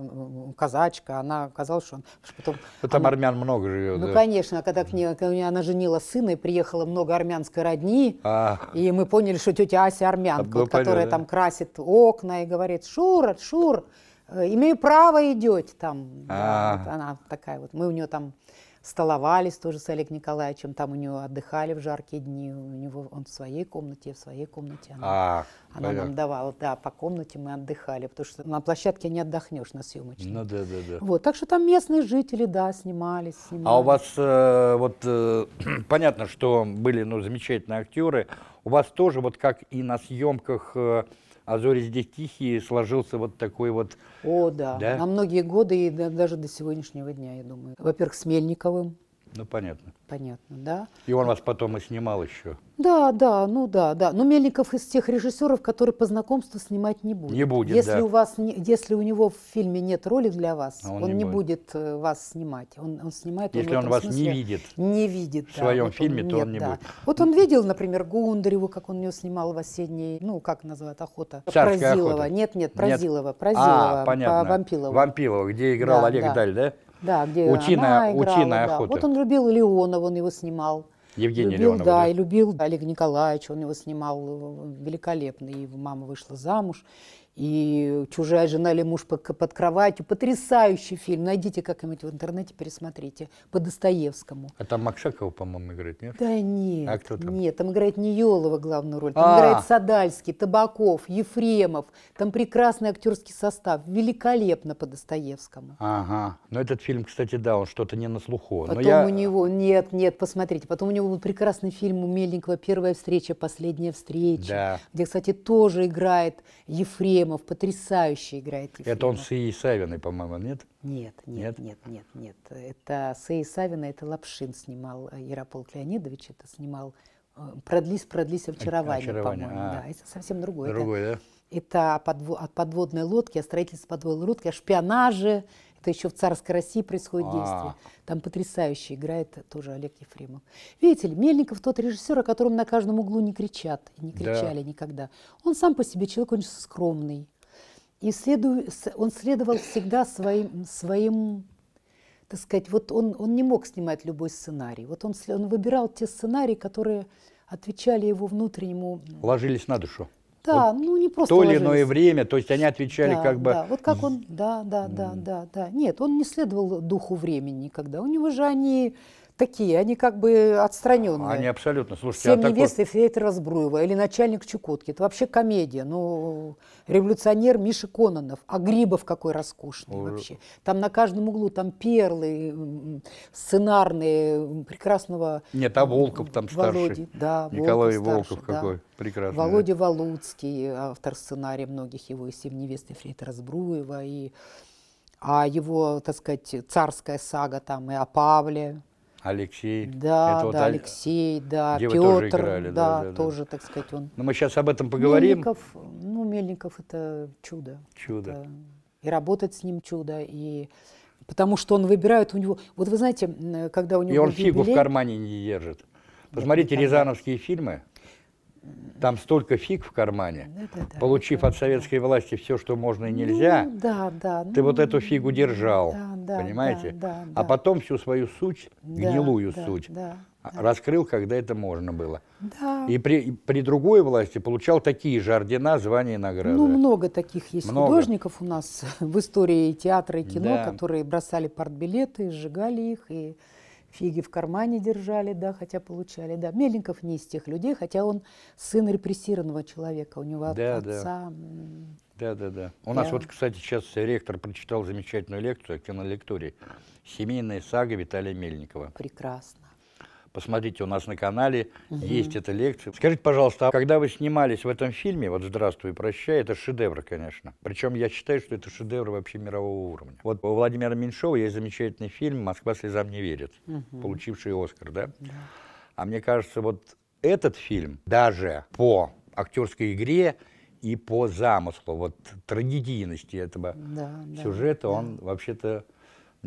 казачка, она казалась, что... что потом, ну, там она... армян много живет. Ну, да? конечно, когда к ней, когда она женила сына, и приехала много армянской родни, а. и мы поняли, что тетя Ася армянка, а вот, которая да? там красит окна и говорит «Шура, Шур, э, имею право идете там». А. Да, вот она такая вот. Мы у нее там столовались тоже с Олегом Николаевичем, там у него отдыхали в жаркие дни, у него он в своей комнате, в своей комнате она, а, она нам давала, да, по комнате мы отдыхали, потому что на площадке не отдохнешь на съемочной. Ну да, да, да. Вот, так что там местные жители, да, снимались. снимались. А у вас э, вот э, понятно, что были, ну, замечательные актеры, у вас тоже вот как и на съемках э, а зори здесь тихие, сложился вот такой вот... О, да, да? на многие годы и даже до сегодняшнего дня, я думаю. Во-первых, с Мельниковым, ну, понятно. Понятно, да. И он вас потом и снимал еще. Да, да, ну да, да. Но ну, Мельников из тех режиссеров, которые по знакомству снимать не будет. Не будет, если да. У вас не, если у него в фильме нет роли для вас, а он, он не, будет. не будет э, вас снимать. Он, он снимает... Если он, он вас не видит. Не видит, В да, своем вот фильме, он, то нет, он не да. будет. Вот он видел, например, Гундареву, как он ее снимал в осенней... Ну, как называют, охота? Царская Прозилова. Охота. Нет, нет, Прозилова. Нет. Прозилова. А, Прозилова, понятно. Вампилова. Вампилова, где играл да, Олег да. Даль, да? Да, где утиная, она играла, утиная да. охота. Вот он любил Леонова, он его снимал. Евгений Леонов. да, да, и любил Олег Николаевич, он его снимал э, великолепно, и его мама вышла замуж, и «Чужая жена или муж под кроватью». Потрясающий фильм. Найдите как-нибудь в интернете, пересмотрите. По Достоевскому. А там Макшакова, по-моему, играет, нет? Да нет. А кто там? Нет, там играет не Йолова главную роль. Там а! играет Садальский, Табаков, Ефремов. Там прекрасный актерский состав. Великолепно по Достоевскому. Ага. Но этот фильм, кстати, да, он что-то не на слуху. Потом у него... Нет, нет, посмотрите. Потом у него был прекрасный фильм у Мельникова «Первая встреча, последняя встреча». Где, кстати, тоже играет Ефремов Ефремов потрясающе играет Ефремов. Это он с Ией Савиной, по-моему, нет? Нет, нет, нет, нет, нет. Это с Ией Савиной, это Лапшин снимал, э, Ярополк Леонидович это снимал. Э, продлись, продлись очарование, очарование. по-моему. А, да, это совсем другое. Другое, да? Это подво- от подводной лодки, о строительстве подводной лодки, о шпионаже, это еще в царской России происходит а. действие. Там потрясающе играет тоже Олег Ефремов. Видите ли, Мельников тот режиссер, о котором на каждом углу не кричат, не кричали да. никогда. Он сам по себе человек очень скромный. И следу, он следовал всегда своим, своим так сказать, вот он, он не мог снимать любой сценарий. Вот он, он выбирал те сценарии, которые отвечали его внутреннему... Ложились на душу. Да, вот ну не просто То ли или иное время, то есть они отвечали да, как бы... Да, вот как он, да, да, да, да, да. Нет, он не следовал духу времени никогда. У него же они такие, они как бы отстраненные. Они абсолютно, слушайте. «Семь а невест» такой... Ефрейтора Разбруева или «Начальник Чукотки». Это вообще комедия, ну, революционер Миша Кононов. А Грибов какой роскошный Уже... вообще. Там на каждом углу, там перлы сценарные прекрасного... Нет, а Волков там Володи. старший. Да, Николай Волков, Волков какой да. прекрасный. Володя да. Волуцкий, автор сценария многих его, и «Семь невест» Ефрейтора Разбруева, и а его, так сказать, царская сага там и о Павле, Алексей. Да, это да, вот Алексей, да, Где Петр, тоже играли, да, да, да, тоже, так сказать, он. Но ну, мы сейчас об этом поговорим. Мельников, ну, Мельников это чудо. Чудо. Это, и работать с ним чудо, и потому что он выбирает у него. Вот вы знаете, когда у него. И он юбилей, фигу в кармане не держит. Посмотрите нет, рязановские фильмы. Там столько фиг в кармане, это, да, получив да, от советской да. власти все, что можно и ну нельзя, ну, да, да, ты ну, вот эту фигу держал, да, да, понимаете? Да, а да, а потом всю свою суть, да, гнилую да, суть, да, а, да. раскрыл, когда это можно было. Да. И при, при другой власти получал такие же ордена, звания и награды. Ну, много таких есть много. художников у нас в истории театра и кино, да. которые бросали партбилеты, сжигали их и фиги в кармане держали, да, хотя получали, да. Мельников не из тех людей, хотя он сын репрессированного человека, у него да, отца... Да. Да, да, У да. нас вот, кстати, сейчас ректор прочитал замечательную лекцию о кинолекторе «Семейная сага Виталия Мельникова». Прекрасно. Посмотрите, у нас на канале угу. есть эта лекция. Скажите, пожалуйста, а когда вы снимались в этом фильме, вот «Здравствуй, прощай», это шедевр, конечно. Причем я считаю, что это шедевр вообще мирового уровня. Вот у Владимира Меньшова есть замечательный фильм «Москва слезам не верит», угу. получивший «Оскар», да? да? А мне кажется, вот этот фильм даже по актерской игре и по замыслу, вот трагедийности этого да, сюжета, да, он да. вообще-то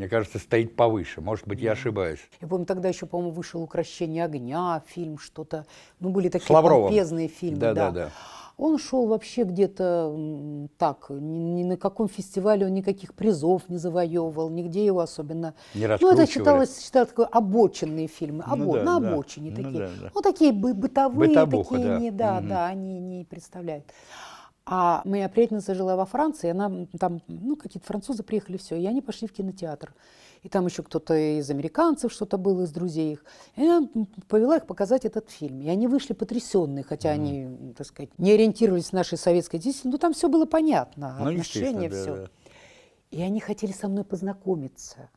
мне кажется, стоит повыше. Может быть, я ошибаюсь. Я помню, тогда еще, по-моему, вышел «Укращение огня», фильм что-то. Ну, были такие помпезные фильмы. Да, да, да. Он шел вообще где-то так, ни, ни на каком фестивале он никаких призов не завоевывал, нигде его особенно. Не ну, это считалось, считалось такой обочинные фильмы, ну обо, ну, да, на обочине да. Ну такие. Ну, да, да. ну такие бы, бытовые, Бытовуха, такие да. не, да, угу. да, они не представляют. А моя приятница жила во Франции, она там, ну, какие-то французы приехали, все, и они пошли в кинотеатр. И там еще кто-то из американцев что-то был, из друзей их. И она повела их показать этот фильм. И они вышли потрясенные, хотя mm. они, так сказать, не ориентировались в нашей советской действительности. но ну, там все было понятно, ну, отношения, да, все. Да. И они хотели со мной познакомиться.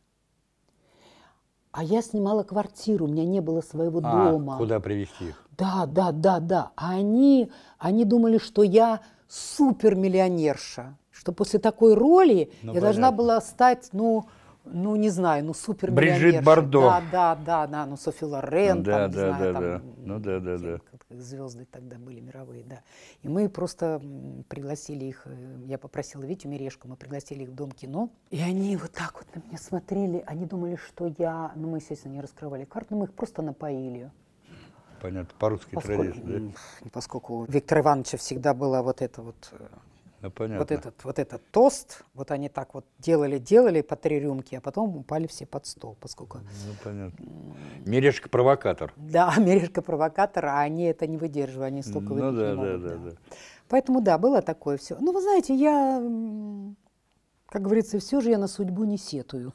А я снимала квартиру, у меня не было своего а, дома. Куда привезти их? Да, да, да, да. А они, они думали, что я супермиллионерша, что после такой роли ну, я понятно. должна была стать, ну, ну не знаю, ну супермиллионерша. Бриджит Бардо. Да, да, да, да, ну Софи Лорен, ну, да, там, да, не да, знаю, да, там, да. Ну да, да, да. Звезды тогда были мировые, да. И мы просто пригласили их, э, я попросила Витю Мережку, мы пригласили их в Дом кино, и они вот так вот на меня смотрели, они думали, что я, ну мы, естественно, не раскрывали карт, но мы их просто напоили понятно, по-русски традиции, да? Поскольку у Виктора Ивановича всегда было вот это вот да, э, ну, понятно. Вот этот, вот этот тост, вот они так вот делали, делали по три рюмки, а потом упали все под стол, поскольку... Ну, понятно. Мережка-провокатор. Да, мережка-провокатор, а они это не выдерживали, они столько ну, выпить да, не могут. да, да, да. Поэтому, да, было такое все. Ну, вы знаете, я, как говорится, все же я на судьбу не сетую.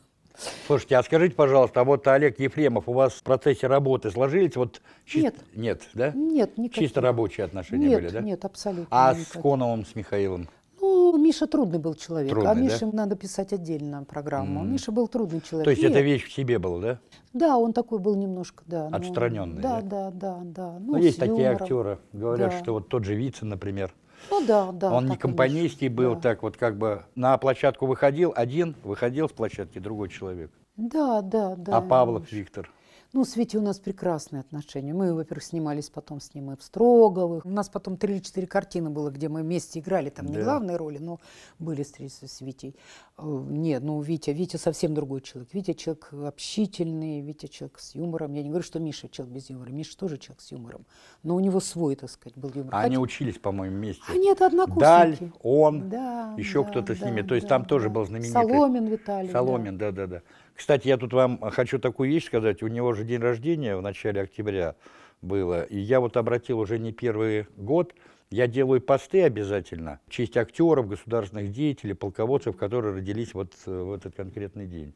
Слушайте, а скажите, пожалуйста, а вот Олег Ефремов, у вас в процессе работы сложились вот... Чи... Нет. Нет, да? Нет, никаких. Чисто рабочие отношения нет, были, да? Нет, абсолютно. А никаких. с Коновым, с Михаилом? Ну, Миша трудный был человек, трудный, а Мише да? надо писать отдельно программу. Mm. Миша был трудный человек. То есть Нет. это вещь в себе была, да? Да, он такой был немножко, да. Отстраненный. Ну, да, да, да, да. Ну, Но ну, есть юмором. такие актеры, говорят, да. что вот тот же Вицин, например, ну да, да. Он не компанейский был, да. так вот как бы на площадку выходил один, выходил с площадки другой человек. Да, да, да. А Павлов Виктор. Ну, с Витей у нас прекрасные отношения. Мы, во-первых, снимались потом с ним и в Строговых. У нас потом три или 4 картины было, где мы вместе играли. Там да. не главные роли, но были встречи с Витей. Э, нет, ну, Витя, Витя совсем другой человек. Витя человек общительный, Витя человек с юмором. Я не говорю, что Миша человек без юмора. Миша тоже человек с юмором. Но у него свой, так сказать, был юмор. А Хотя... Они учились, по-моему, вместе. Они это однокурсники. Даль, он, да, еще да, кто-то да, с ними. То есть да, там да. тоже был знаменитый... Соломин Виталий. Соломин, да-да-да. Кстати, я тут вам хочу такую вещь сказать. У него же день рождения в начале октября было. И я вот обратил уже не первый год. Я делаю посты обязательно в честь актеров, государственных деятелей, полководцев, которые родились вот э, в этот конкретный день.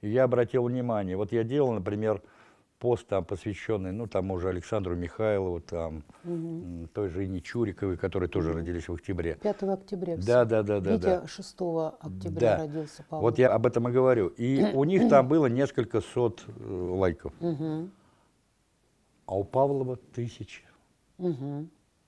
И я обратил внимание. Вот я делал, например, пост там посвященный, ну, там уже Александру Михайлову, там, угу. той же Ине Чуриковой, которые тоже родились в октябре. 5 октября. Да, да, да, да. Витя да. 6 октября да. родился Павел. Вот я об этом и говорю. И у них там было несколько сот э, лайков. Угу. А у Павлова тысячи. Угу.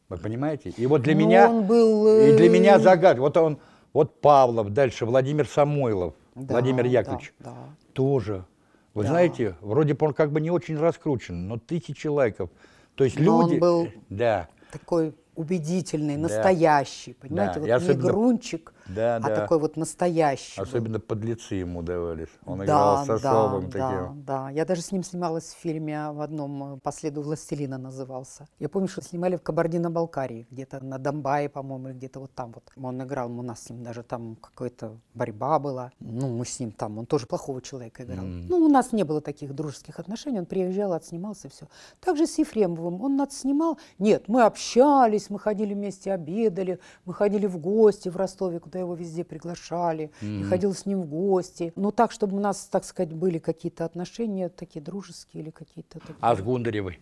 Вы понимаете? И вот для Но ну, меня... Он был... И для э, меня загадка. Вот он, вот Павлов, дальше Владимир Самойлов, да, Владимир Яковлевич. Да, да. Тоже вы да. знаете, вроде бы он как бы не очень раскручен, но тысячи лайков. То есть но люди... Он был да. такой убедительный, настоящий, да. понимаете, да. вот не грунчик да, а да. такой вот настоящий. Особенно подлецы ему давались. Он да, играл с особым да, таким. Да, да. Я даже с ним снималась в фильме в одном э, последу «Властелина» назывался. Я помню, что снимали в Кабардино-Балкарии, где-то на Донбайе, по-моему, или где-то вот там вот. Он играл, у нас с ним даже там какая-то борьба была. Ну, мы с ним там, он тоже плохого человека играл. Mm. Ну, у нас не было таких дружеских отношений, он приезжал, отснимался, и все. Также с Ефремовым, он отснимал. Нет, мы общались, мы ходили вместе, обедали, мы ходили в гости в Ростове, куда его везде приглашали, mm-hmm. и ходил с ним в гости. Но так, чтобы у нас, так сказать, были какие-то отношения такие дружеские или какие-то... Такие... А с Гундаревой?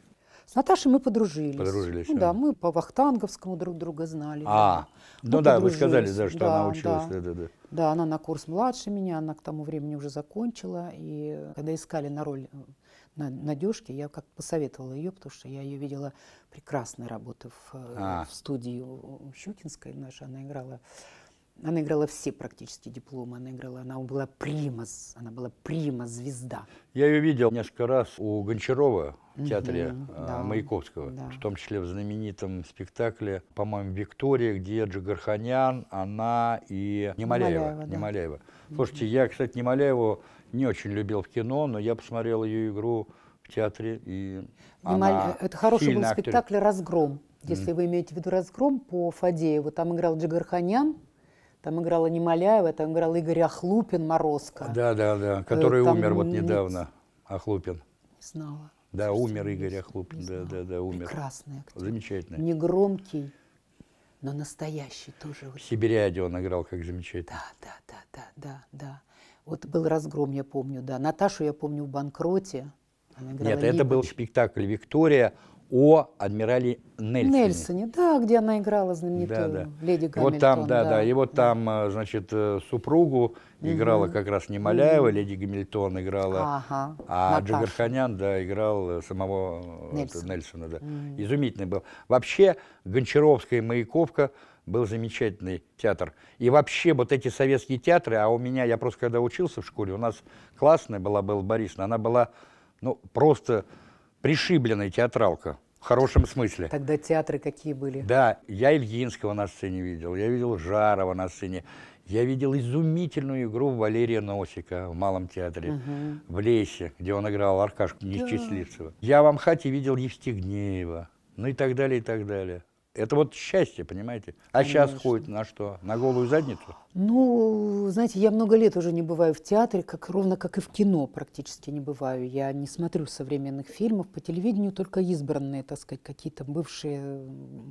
С Наташей мы подружились. Подружились. Ну, а. да, мы по Вахтанговскому друг друга знали. А, да. ну мы да, вы сказали, да, что да, она училась. Да. Да, да, да. да, она на курс младше меня, она к тому времени уже закончила. И когда искали на роль э, Надежки, я как посоветовала ее, потому что я ее видела прекрасной работы в, э, а. в студии Щукинской нашей. Она играла она играла все практически дипломы, она играла, она была примас, она была примас-звезда. Я ее видел несколько раз у Гончарова в театре mm-hmm, Маяковского, да. в том числе в знаменитом спектакле, по-моему, «Виктория», где Джигарханян, она и Немоляева. Немоляева, да. Слушайте, я, кстати, Немоляеву не очень любил в кино, но я посмотрел ее игру в театре, и Немаль... она э, Это хороший был спектакль «Разгром». Если Mm-hmm. вы имеете в виду «Разгром» по Фадееву, там играл Джигарханян, там играла не Маляева, там играл Игорь Ахлупин Морозко. Да, да, да, э, который там, умер вот недавно, Ахлупин. Не знала. Да, Слушайте, умер Игорь Ахлупин, да, да, да, умер. Прекрасный актер. Замечательный. Негромкий, но настоящий тоже. В Сибириаде он играл как замечательно. Да, да, да, да, да, да. Вот был разгром, я помню, да. Наташу я помню в банкроте. Она Нет, это был спектакль «Виктория» о адмирале Нельсоне. Нельсоне, да, где она играла знаменитую да, да. леди Гамильтон. Вот там, да, да, да. И вот там, э, значит, э, супругу играла угу. как раз не Маляева, угу. леди Гамильтон играла, ага. а Джигарханян, да, играл э, самого Нельсона, Нельсона да. Угу. Изумительный был. Вообще Гончаровская «Маяковка» был замечательный театр. И вообще вот эти советские театры, а у меня, я просто когда учился в школе, у нас классная была Белла Борисовна, она была, ну, просто пришибленная театралка. В хорошем смысле. Тогда театры какие были? Да, я Ильинского на сцене видел, я видел Жарова на сцене, я видел изумительную игру Валерия Носика в Малом театре, угу. в Лесе, где он играл Аркашку Несчастливцева. Да. Я в Амхате видел Евстигнеева, ну и так далее, и так далее. Это вот счастье, понимаете? А Конечно. сейчас ходит на что? На голую задницу? Ну, знаете, я много лет уже не бываю в театре, как ровно как и в кино практически не бываю. Я не смотрю современных фильмов по телевидению, только избранные, так сказать, какие-то бывшие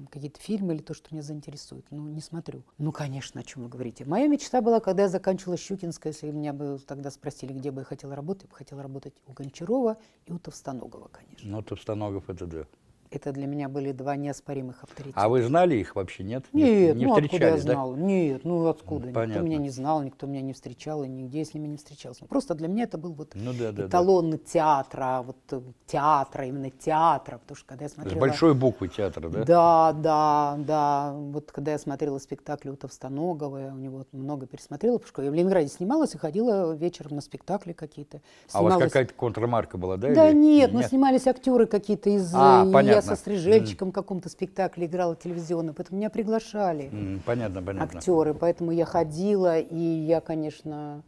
какие-то фильмы или то, что меня заинтересует. Ну, не смотрю. Ну, конечно, о чем вы говорите. Моя мечта была, когда я заканчивала Щукинское, если меня бы тогда спросили, где бы я хотела работать, я бы хотела работать у Гончарова и у Товстоногова, конечно. Ну, Товстоногов это да. Это для меня были два неоспоримых авторитета. А вы знали их вообще, нет? Нет, не, не ну, откуда я знала. Да? Нет, ну откуда? Понятно. Никто меня не знал, никто меня не встречал, и нигде с ними не встречался. Ну, просто для меня это был вот ну, да, да, эталон да. театра, вот э, театра, именно театра, потому что когда я смотрела... С большой буквы театра, да? Да, да, да. Вот когда я смотрела спектакль у Товстоногова, я у него много пересмотрела, потому что я в Ленинграде снималась и ходила вечером на спектакли какие-то. Снималась... А у вас какая-то контрмарка была, да? Да или... нет, ну, нет, мы снимались актеры какие-то из... А, э, понятно я со Стрижельчиком в каком-то спектакле играла телевизионно, поэтому меня приглашали. Понятно, понятно. Актеры, поэтому я ходила, и я, конечно,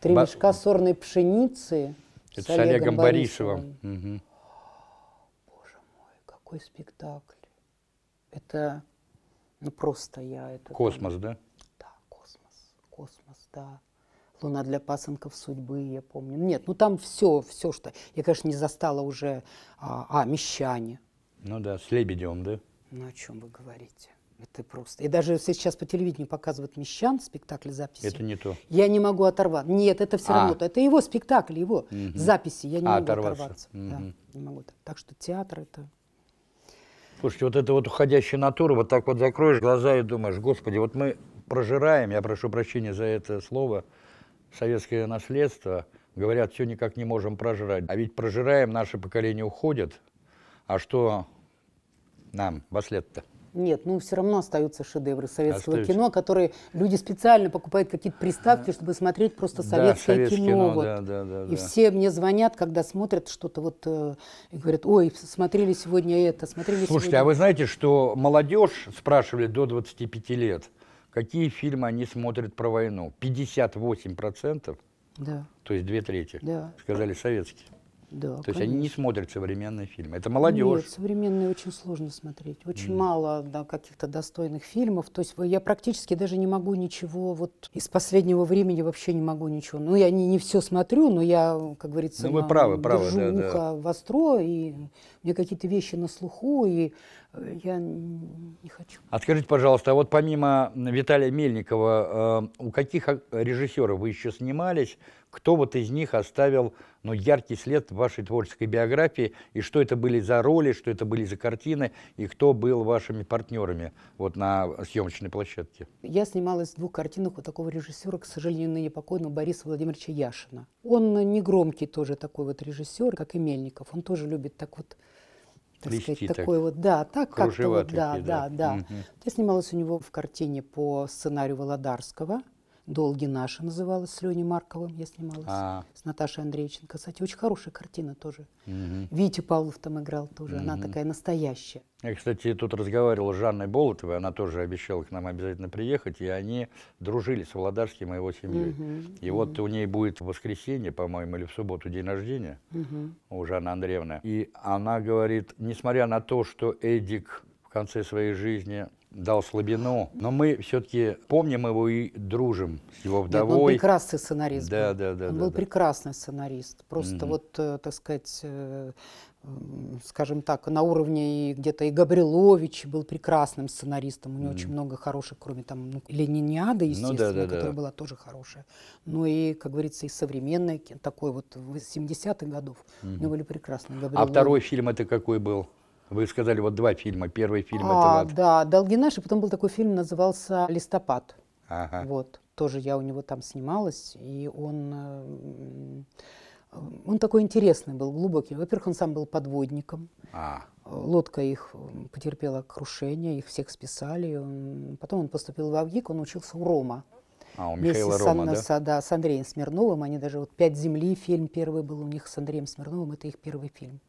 три Ба... мешка сорной пшеницы Это с Олегом, с Олегом Борисовым. Борисовым. Угу. Боже мой, какой спектакль. Это, ну просто я... Это, космос, там... да? Да, космос, космос, да. «Луна для пасынков судьбы», я помню. Нет, ну там все, все что... Я, конечно, не застала уже... А, а «Мещане». Ну да, с Лебедевым, да? Ну о чем вы говорите? Это просто. И даже если сейчас по телевидению показывают «Мещан» спектакль записи. Это не то. Я не могу оторваться. Нет, это все а. равно. Это его спектакль, его угу. записи. Я не а, могу оторваться. оторваться. Угу. Да, не могу. Так что театр это... Слушайте, вот это вот уходящая натура, вот так вот закроешь глаза и думаешь, господи, вот мы прожираем, я прошу прощения за это слово, советское наследство, говорят, все никак не можем прожрать. А ведь прожираем, наше поколение уходит, а что нам во след-то? Нет, ну все равно остаются шедевры советского остаются. кино, которые люди специально покупают какие-то приставки, чтобы смотреть просто советское, да, кино. кино вот. да, да, да, и да. все мне звонят, когда смотрят что-то вот э, и говорят, ой, смотрели сегодня это, смотрели Слушайте, сегодня... а вы знаете, что молодежь, спрашивали до 25 лет, какие фильмы они смотрят про войну? 58%, да. то есть две трети, да. сказали советские. Да, То конечно. есть они не смотрят современные фильмы. Это молодежь. Нет, современные очень сложно смотреть. Очень mm. мало да, каких-то достойных фильмов. То есть я практически даже не могу ничего, вот из последнего времени вообще не могу ничего. Ну, я не, не все смотрю, но я, как говорится, ну, вы правы, правы, держу да, ухо да. востро, и мне какие-то вещи на слуху, и я не хочу. А пожалуйста, а вот помимо Виталия Мельникова, э, у каких режиссеров вы еще снимались? Кто вот из них оставил ну, яркий след в вашей творческой биографии? И что это были за роли, что это были за картины? И кто был вашими партнерами вот на съемочной площадке? Я снималась в двух картинах у такого режиссера, к сожалению, ныне покойного Бориса Владимировича Яшина. Он не громкий тоже такой вот режиссер, как и Мельников. Он тоже любит так вот так сказать, так, такой вот, да, так как-то вот, да, да, да, да. Угу. Я снималась у него в картине по сценарию Володарского «Долги наши» называлась с Леней Марковым, я снималась, а. с Наташей Андрейченко. Кстати, очень хорошая картина тоже. Угу. Витя Павлов там играл тоже, угу. она такая настоящая. Я, кстати, тут разговаривал с Жанной Болотовой, она тоже обещала к нам обязательно приехать, и они дружили с Володарским и его семьей. Угу. И угу. вот у ней будет в воскресенье, по-моему, или в субботу день рождения угу. у Жанны Андреевны. И она говорит, несмотря на то, что Эдик в конце своей жизни дал слабину. Но мы все-таки помним его и дружим с его вдовой. Нет, он был прекрасный сценарист. Да, был. да, да. Он да, был да. прекрасный сценарист. Просто угу. вот, э, так сказать, э, скажем так, на уровне и где-то и Габрилович был прекрасным сценаристом. У него mm. очень много хороших, кроме там ну, Лениниады, естественно, ну, да, да, которая да. была тоже хорошая. Но ну и, как говорится, и современный, такой вот 70-х годов. Mm-hmm. У него были прекрасные Габрилович. А второй фильм это какой был? Вы сказали, вот два фильма. Первый фильм а, это вот... Да, «Долгинаш», и потом был такой фильм, назывался «Листопад». Ага. Вот, тоже я у него там снималась, и он... Эм, он такой интересный был, глубокий. Во-первых, он сам был подводником. А. Лодка их потерпела крушение, их всех списали. Потом он поступил в Авгик, он учился у Рома. А, у Михаила Вместе Рома, с, да? да? с Андреем Смирновым. Они даже вот «Пять земли» фильм первый был у них с Андреем Смирновым. Это их первый фильм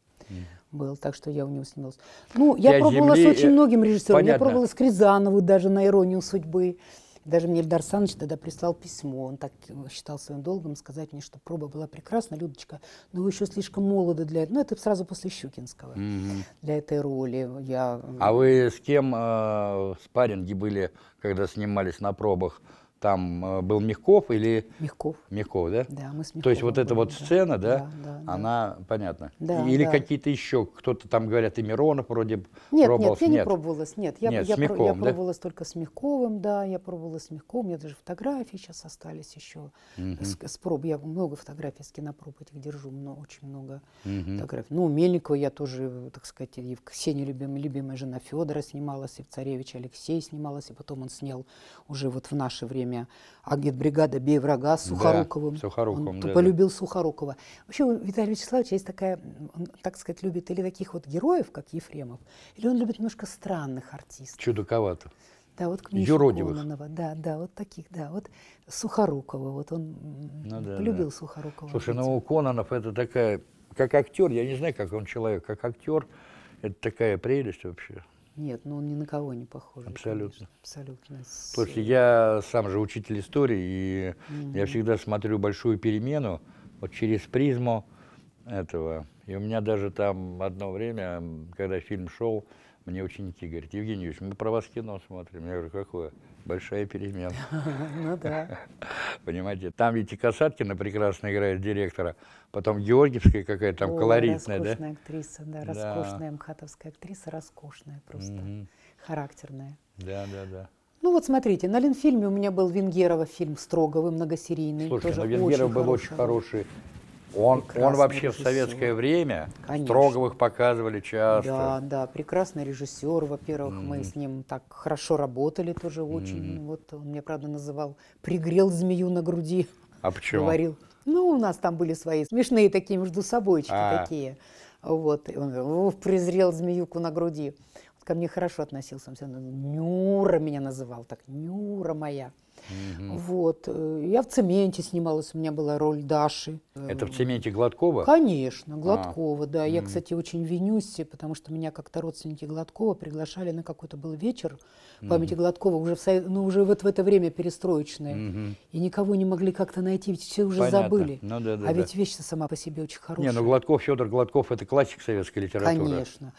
был, так что я у него снималась. Ну, я, я пробовала земли... с очень э, многим режиссером. Понятно. Я пробовала с Кризановой даже на «Иронию судьбы». Даже мне Эльдар Саныч тогда прислал письмо. Он так считал своим долгом сказать мне, что проба была прекрасна, Людочка, но вы еще слишком молоды для... Ну, это сразу после Щукинского. Mm-hmm. Для этой роли я... А вы с кем э, спарринги были, когда снимались на пробах? там э, был Мягков или... Мягков. Мягков, да? Да, мы с Мягковым То есть вот эта вот сцена, да, да, да она, да. понятно. Да, или да. какие-то еще, кто-то там, говорят, и Миронов вроде нет, пробовался. Нет, я нет. не пробовалась, нет. Я, нет, я, с Мягковым, я, да? пробовалась только с Мягковым, да, я пробовала с Мягковым, у меня даже фотографии сейчас остались еще угу. с, с проб. Я много фотографий с кинопроб этих держу, но очень много угу. фотографий. Ну, Мельникова я тоже, так сказать, и в Ксении любимая, любимая жена Федора снималась, и в Царевич Алексей снималась, и потом он снял уже вот в наше время время агитбригада «Бей врага» с Сухоруковым. Да, Сухоруковым он да, полюбил да. Сухорукова. Вообще у Виталия Вячеславовича есть такая, он, так сказать, любит или таких вот героев, как Ефремов, или он любит немножко странных артистов. Чудаковато. Да, вот книжку Юродивых. Кононова, да, да, вот таких, да, вот Сухорукова, вот он ну, да, любил да. Сухорукова. Слушай, ну у Кононов это такая, как актер, я не знаю, как он человек, как актер, это такая прелесть вообще. Нет, но ну он ни на кого не похож. Абсолютно. Конечно, абсолютно. Потому что я сам же учитель истории, и mm -hmm. я всегда смотрю большую перемену вот через призму этого. И у меня даже там одно время, когда фильм шел, мне ученики говорят, Евгений Юрьевич, мы про вас кино смотрим. Я говорю, какое? большая перемена. Ну да. Понимаете, там ведь и Касаткина прекрасно играет директора, потом Георгиевская какая-то там колоритная, да? роскошная актриса, да, роскошная мхатовская актриса, роскошная просто, характерная. Да, да, да. Ну вот смотрите, на Ленфильме у меня был Венгерова фильм «Строговый», многосерийный. Слушай, тоже ну Венгеров очень был хороший. очень хороший он, он вообще режиссер. в советское время Конечно. Строговых показывали часто. Да, да, прекрасный режиссер. Во-первых, mm. -hmm. мы с ним так хорошо работали тоже очень. Mm. -hmm. Вот он мне, правда, называл «пригрел змею на груди». А почему? Говорил. Ну, у нас там были свои смешные такие между собойчики а. такие. Вот, и он говорил, презрел змеюку на груди. Он ко мне хорошо относился, он все Нюра меня называл так, Нюра моя. Угу. Вот. Э, я в «Цементе» снималась, у меня была роль Даши. Это в эм, «Цементе» Гладкова? Конечно, а. Гладкова, а. да. Я, угу. кстати, очень винюсь, потому что меня как-то родственники Гладкова приглашали на какой-то был вечер памяти угу. Гладкова, уже, в, ну, уже вот в это время перестроечное. Угу. И никого не могли как-то найти, ведь все уже Понятно. забыли. Ну, да, да, а да. ведь вещь сама по себе очень хорошая. Не, ну Гладков, Федор Гладков, это классик советской литературы. Конечно.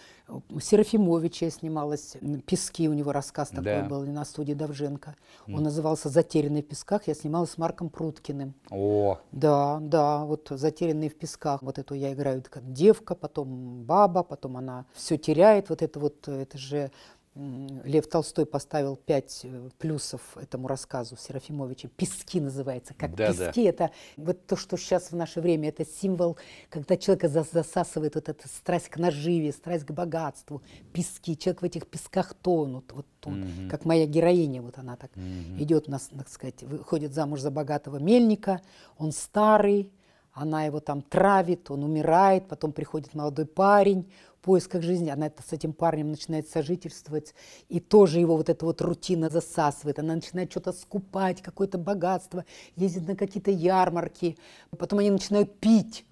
Серафимовича я снималась. «Пески» у него рассказ такой да. был на студии Давженко. Он mm. назывался «Затерянный в песках». Я снималась с Марком Пруткиным. О! Да, да, вот «Затерянные в песках». Вот эту я играю такая девка, потом баба, потом она все теряет. Вот это вот, э, это же Лев Толстой поставил пять э, плюсов этому рассказу Серафимовича. Пески называется, как да, пески. Да. Это вот то, что сейчас в наше время, это символ, когда человека засасывает вот эта страсть к наживе, страсть к богатству. Пески. Человек в этих песках тонут. Вот тут, угу. как моя героиня, вот она так угу. идет, на, так сказать, выходит замуж за богатого мельника. Он старый, она его там травит, он умирает, потом приходит молодой парень, поисках жизни. Она это, с этим парнем начинает сожительствовать, и тоже его вот эта вот рутина засасывает. Она начинает что-то скупать, какое-то богатство, ездит на какие-то ярмарки. Потом они начинают пить.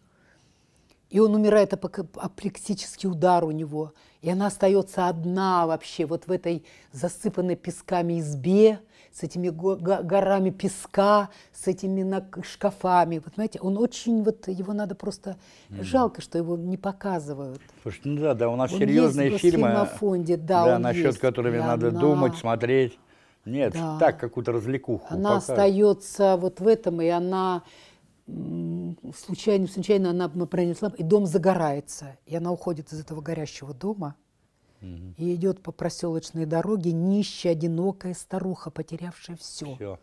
И он умирает, апоплексический удар у него. И она остается одна вообще, вот в этой засыпанной песками избе, с этими горами песка, с этими шкафами. Вот знаете, он очень, вот его надо просто, mm. жалко, что его не показывают. Слушайте, ну да, да, у нас он серьезные есть, фильмы, фильм фонде, да, да насчет есть, которыми надо думать, смотреть. Нет, да. так какую-то развлекуху. Она пока. остается вот в этом, и она случайно, случайно она пронесла, и дом загорается, и она уходит из этого горящего дома. Угу. И идет по проселочной дороге нищая, одинокая старуха, потерявшая все. все. Угу.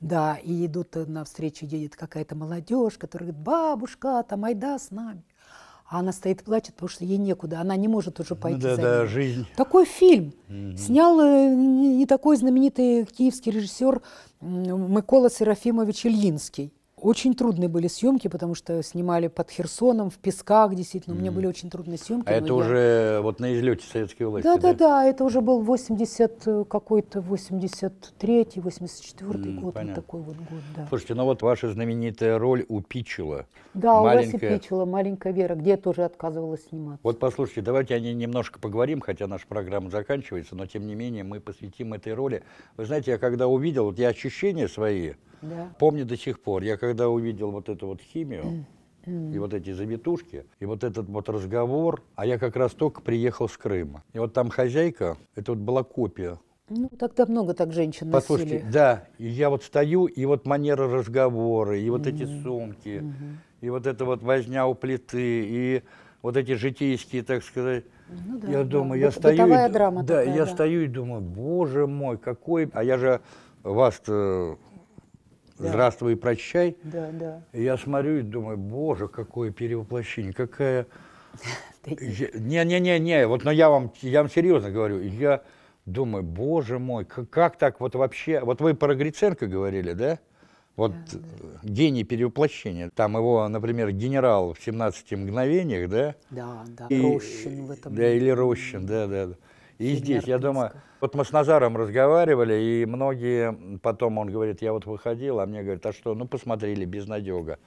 Да, и идут э, навстречу, едет какая-то молодежь, которая говорит, бабушка, там, айда с нами. А она стоит и плачет, потому что ей некуда, она не может уже ну пойти ну, да, за да, ним. жизнь. Такой фильм угу. снял э, не такой знаменитый киевский режиссер Микола Серафимович Ильинский. Очень трудные были съемки, потому что снимали под Херсоном, в песках, действительно. У меня были очень трудные съемки. А это я... уже вот на излете советской власти? Да, да, да, да. Это уже был 80 э, какой-то, 83 84 mm, год. Вот такой вот год, да. Слушайте, ну вот ваша знаменитая роль у Пичела. Да, маленькая... у вас и Пичела, маленькая Вера, где я тоже отказывалась сниматься. Вот послушайте, давайте о ней немножко поговорим, хотя наша программа заканчивается, но тем не менее мы посвятим этой роли. Вы знаете, я когда увидел, вот я ощущения свои, да. Помню до сих пор, я когда увидел вот эту вот химию, и вот эти завитушки, и вот этот вот разговор. А я как раз только приехал с Крыма. И вот там хозяйка, это вот была копия. Ну, тогда много так женщин Послушайте, да, и я вот стою, и вот манера разговора, и вот эти сумки, и вот эта вот возня у плиты, и вот эти житейские, так сказать, ну, да, я да. думаю, да. я Б- стою, и, драма да, такая, я да. стою и думаю, боже мой, какой, а я же вас «Здравствуй и прощай». Да, да. И я смотрю и думаю, боже, какое перевоплощение, какая... Не-не-не-не, вот но я вам, я вам серьезно говорю, я думаю, боже мой, как, как так вот вообще... Вот вы про Гриценко говорили, да? Вот да, да. гений перевоплощения. Там его, например, генерал в 17 мгновениях, да? Да, да, и, Рощин в этом. Да, или Рощин, да, да. да. И здесь, я думаю, вот мы с Назаром разговаривали, и многие потом, он говорит, я вот выходил, а мне говорят, а что, ну посмотрели, безнадега.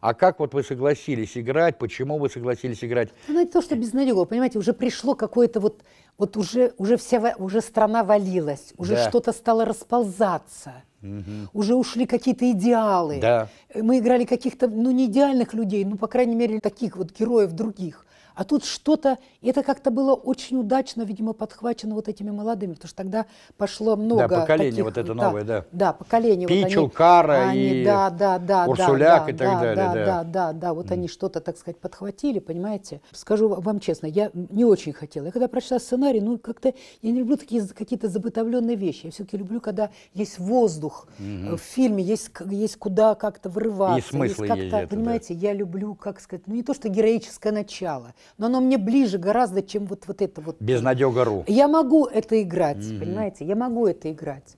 А как вот вы согласились играть, почему вы согласились играть? Ну, это то, что безнадега, понимаете, уже пришло какое-то вот, вот уже, уже вся, уже страна валилась, уже да. что-то стало расползаться. Угу. Уже ушли какие-то идеалы. Да. Мы играли каких-то, ну, не идеальных людей, ну, по крайней мере, таких вот героев других. А тут что-то, это как-то было очень удачно, видимо, подхвачено вот этими молодыми, потому что тогда пошло много Да, поколение таких, вот это новое, да. Да, да поколение. Пичу, вот они, Кара они, и да, да, да, Урсуляк да, и так да, далее. Да, да, да, да, да вот mm. они что-то, так сказать, подхватили, понимаете. Скажу вам честно, я не очень хотела. Я когда прочла сценарий, ну как-то я не люблю такие какие-то забытовленные вещи. Я все-таки люблю, когда есть воздух mm-hmm. в фильме, есть, есть куда как-то врываться. И смысл есть, есть это, Понимаете, да. я люблю, как сказать, ну не то, что героическое начало, но оно мне ближе гораздо, чем вот, вот это вот. ру Я могу это играть, mm-hmm. понимаете, я могу это играть.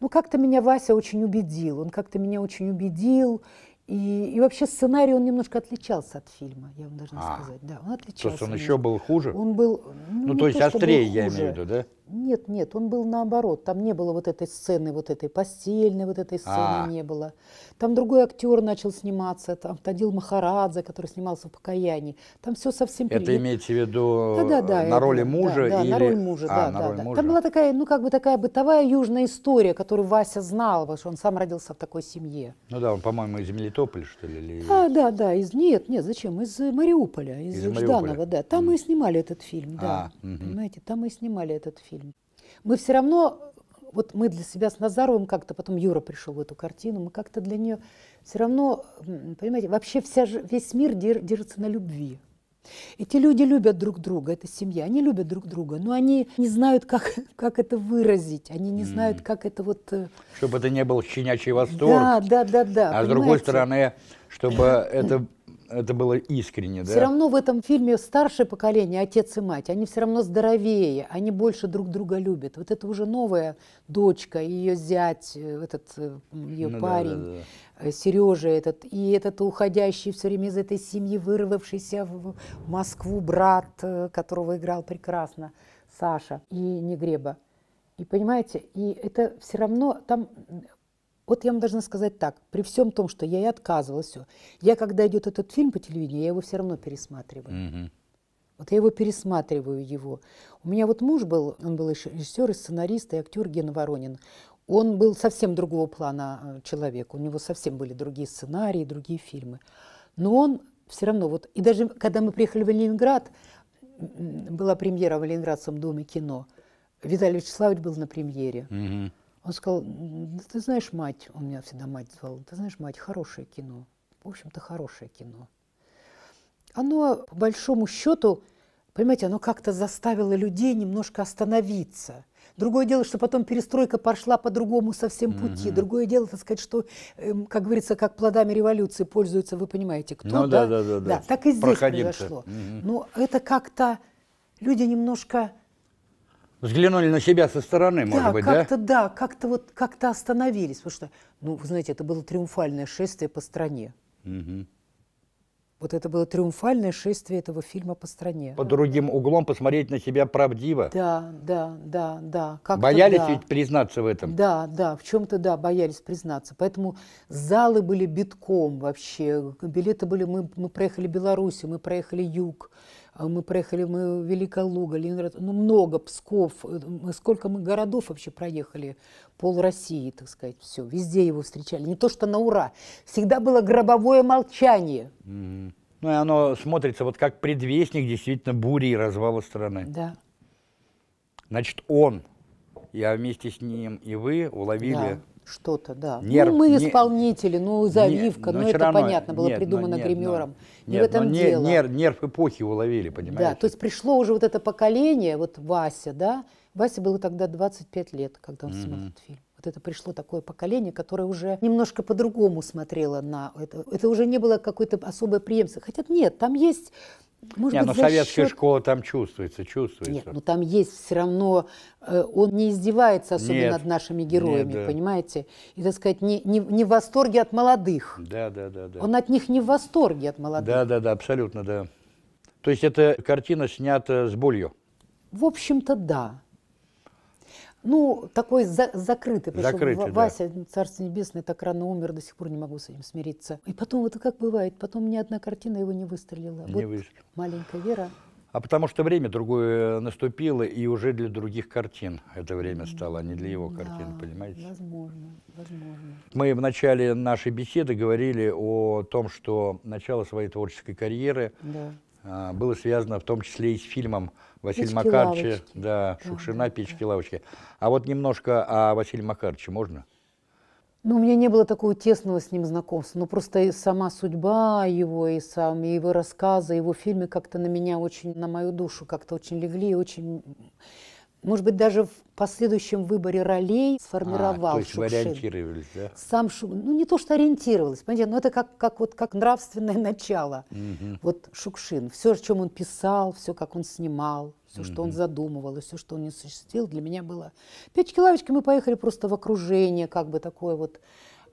Ну, как-то меня Вася очень убедил, он как-то меня очень убедил, и, и вообще сценарий он немножко отличался от фильма, я вам должна а, сказать. Да, он отличался. То есть он немножко. еще был хуже? Он был... Ну, ну то, есть то, острее, я имею в виду, да? Нет, нет, он был наоборот. Там не было вот этой сцены, вот этой постельной, вот этой сцены а не было. Там другой актер начал сниматься, там Тадил Махарадзе, который снимался в «Покаянии». Там все совсем... Это при... имеете в виду э, да, да, да, на роли мужа? Да, да или... на роль мужа, а, да, на да, роль да. Мужа. Там была такая, ну как бы такая бытовая южная история, которую Вася знал, потому что он сам родился в такой семье. Ну да, он, по-моему, из Мелитополя, что ли? Или... А, да, да, из... Нет, нет, зачем? Из э, Мариуполя, из, из Жданова, Мариуполя. да. Там мы и снимали этот фильм, да. А, угу. Понимаете, там мы снимали этот фильм мы все равно, вот мы для себя с Назаровым как-то, потом Юра пришел в эту картину, мы как-то для нее все равно, понимаете, вообще вся, весь мир держится на любви. Эти люди любят друг друга, это семья, они любят друг друга, но они не знают, как, как это выразить, они не знают, как это вот... Э, чтобы это не был щенячий восторг. Да, да, да, да. А понимаете? с другой стороны, чтобы это это было искренне, да? Все равно в этом фильме старшее поколение, отец и мать, они все равно здоровее, они больше друг друга любят. Вот это уже новая дочка, ее зять, э, этот э, ее ну, парень, да, да, да. Э, Сережа этот, и этот уходящий все время из этой семьи, вырвавшийся в Москву брат, которого играл прекрасно Саша и Негреба. И понимаете, и это все равно там вот я вам должна сказать так, при всем том, что я и отказывалась, все. я когда идет этот фильм по телевидению, я его все равно пересматриваю. Mm-hmm. Вот я его пересматриваю его. У меня вот муж был, он был режиссер, и сценарист, и актер Гена Воронин. Он был совсем другого плана э, человек. У него совсем были другие сценарии, другие фильмы. Но он все равно вот... И даже когда мы приехали в Ленинград, была премьера в Ленинградском доме кино. Виталий Вячеславович был на премьере. Mm-hmm. Он сказал, да ты знаешь, мать, он меня всегда мать звал, ты знаешь, мать, хорошее кино. В общем-то, хорошее кино. Оно, по большому счету, понимаете, оно как-то заставило людей немножко остановиться. Другое дело, что потом перестройка пошла по другому совсем пути. Угу. Другое дело, так сказать, что, эм, как говорится, как плодами революции пользуются, вы понимаете, кто, ну, да? Да, да, да, да. Так и здесь Проходимся. произошло. Угу. Но это как-то люди немножко взглянули на себя со стороны, да, может быть, как да? как-то да, как-то вот как-то остановились, потому что, ну, вы знаете, это было триумфальное шествие по стране. Угу. Вот это было триумфальное шествие этого фильма по стране. По другим углом посмотреть на себя правдиво. Да, да, да, да. Как боялись да. ведь признаться в этом. Да, да, в чем-то да, боялись признаться. Поэтому залы были битком вообще. Билеты были, мы, мы проехали Белоруссию, мы проехали Юг. А мы проехали, мы Великая Луга, Ленинград, ну много, Псков, э, сколько мы городов вообще проехали, пол России, так сказать, все, везде его встречали, не то что на ура, всегда было гробовое молчание. Mm-hmm. Ну и оно смотрится вот как предвестник действительно бури и развала страны. Да. Значит, он, я вместе с ним и вы уловили... Да что-то, да. Ну, нерв, ну, мы исполнители, ну, завивка, не, но, ну, это равно, понятно было нет, придумано ну, нет, гримером. Но, не нет, в этом не, дело. Нерв, нерв эпохи уловили, понимаете? Да, то есть пришло уже вот это поколение, вот Вася, да, Вася было тогда 25 лет, когда он mm-hmm. снимал этот фильм. Вот это пришло такое поколение, которое уже немножко по-другому смотрело на это. Это уже не было какой-то особой преемственности. Хотя нет, там есть может не, быть, но ну, советская счет... школа там чувствуется, чувствуется. Нет, но ну, там есть все равно, э, он не издевается особенно нет, над нашими героями, нет, да. понимаете? И, так сказать, не, не, не в восторге от молодых. Да, да, да, да. Он от них не в восторге от молодых. Да, да, да, абсолютно, да. То есть эта картина снята с болью? В общем-то, да. Ну, такой за закрытый. Причем закрытый, Вася, да. царство небесное, так рано умер, до сих пор не могу с этим смириться. И потом, вот как бывает, потом ни одна картина его не выстрелила. Не вот Маленькая Вера. А потому что время другое наступило, и уже для других картин это время стало, а не для его картин, да, понимаете? Возможно, возможно. Мы в начале нашей беседы говорили о том, что начало своей творческой карьеры да. А, было связано в том числе и с фильмом Василий печки, да, Шукшина, да, печки, да. лавочки. А вот немножко о Василии Макаровиче можно? Ну, у меня не было такого тесного с ним знакомства, но ну, просто и сама судьба его, и сам и его рассказы, его фильмы как-то на меня очень, на мою душу как-то очень легли, очень может быть, даже в последующем выборе ролей сформировал а, то есть Шукшин. ориентировались, да? Сам Шукшин, ну не то, что ориентировалась, понимаете, но это как, как, вот, как нравственное начало. Угу. Вот Шукшин, все, о чем он писал, все, как он снимал, все, угу. что он задумывал, и все, что он не осуществил, для меня было... Печки лавочки мы поехали просто в окружение, как бы такое вот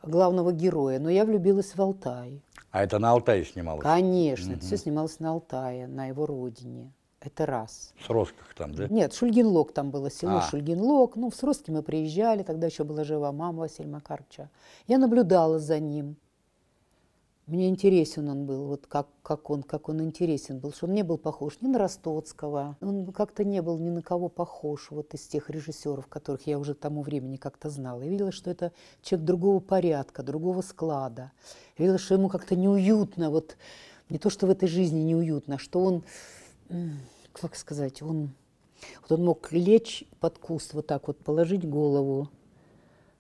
главного героя, но я влюбилась в Алтай. А это на Алтае снималось? Конечно, угу. это все снималось на Алтае, на его родине. Это раз. В Сросках там, да? Нет, Шульгинлог там было село а. Шульгинлог. Ну, в Сроски мы приезжали, тогда еще была жива мама Василия Макаровича. Я наблюдала за ним. Мне интересен он был, вот как, как он, как он интересен был, что он не был похож ни на Ростоцкого, он как-то не был ни на кого похож вот из тех режиссеров, которых я уже к тому времени как-то знала. Я видела, что это человек другого порядка, другого склада. Я видела, что ему как-то неуютно, вот не то, что в этой жизни неуютно, а что он как сказать, он, вот он мог лечь под куст, вот так вот положить голову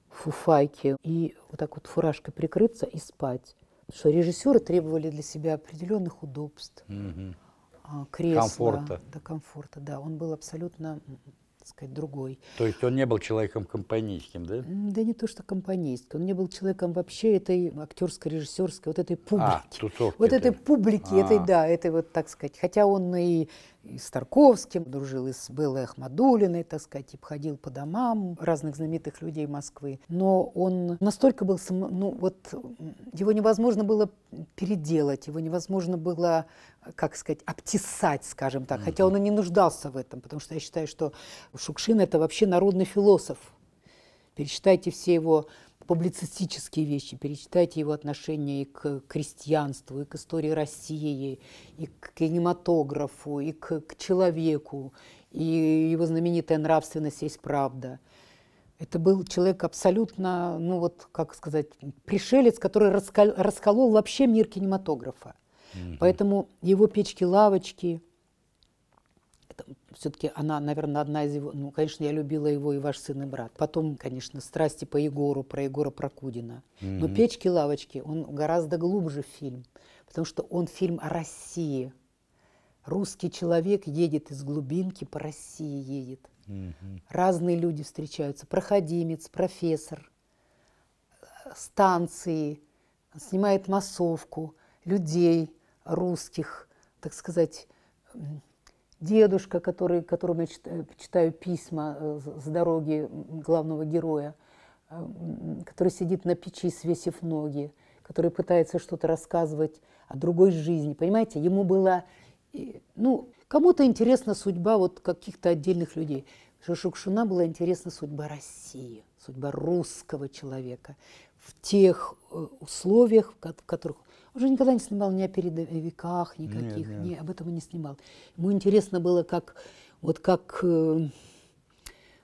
в фуфайке и вот так вот фуражкой прикрыться и спать. Потому что режиссеры требовали для себя определенных удобств. Угу кресла, комфорта. до комфорта, да. Он был абсолютно сказать, другой. То есть он не был человеком компанейским, да? Да не то, что компанейским. Он не был человеком вообще этой актерской, режиссерской, вот этой а, публики. А, вот этой публики, -а. этой, да, этой вот, так сказать. Хотя он и и с Тарковским, дружил и с Беллой Ахмадулиной, так сказать, и ходил по домам разных знаменитых людей Москвы. Но он настолько был, сам, ну вот, его невозможно было переделать, его невозможно было, как сказать, обтесать, скажем так, хотя он и не нуждался в этом, потому что я считаю, что Шукшин – это вообще народный философ. Перечитайте все его публицистические вещи, перечитайте его отношение и к крестьянству, и к истории России, и к кинематографу, и к, к человеку, и его знаменитая нравственность есть правда. Это был человек абсолютно, ну вот, как сказать, пришелец, который раскол, расколол вообще мир кинематографа. Mm-hmm. Поэтому его печки-лавочки, все-таки она, наверное, одна из его... Ну, конечно, я любила его и ваш сын и брат. Потом, конечно, «Страсти по Егору», про Егора Прокудина. Mm-hmm. Но «Печки-лавочки» он гораздо глубже фильм, потому что он фильм о России. Русский человек едет из глубинки по России едет. Mm-hmm. Разные люди встречаются. Проходимец, профессор, станции, снимает массовку людей русских, так сказать, дедушка, который, которому я э, читаю, письма э, с дороги главного героя, э, который сидит на печи, свесив ноги, который пытается что-то рассказывать о другой жизни. Понимаете, ему было... Ну, кому-то интересна судьба вот каких-то отдельных людей. Шукшина была интересна судьба России, судьба русского человека в тех условиях, в которых уже никогда не снимал ни о передовиках никаких, нет, нет. ни об этом и не снимал. Ему интересно было, как вот как э,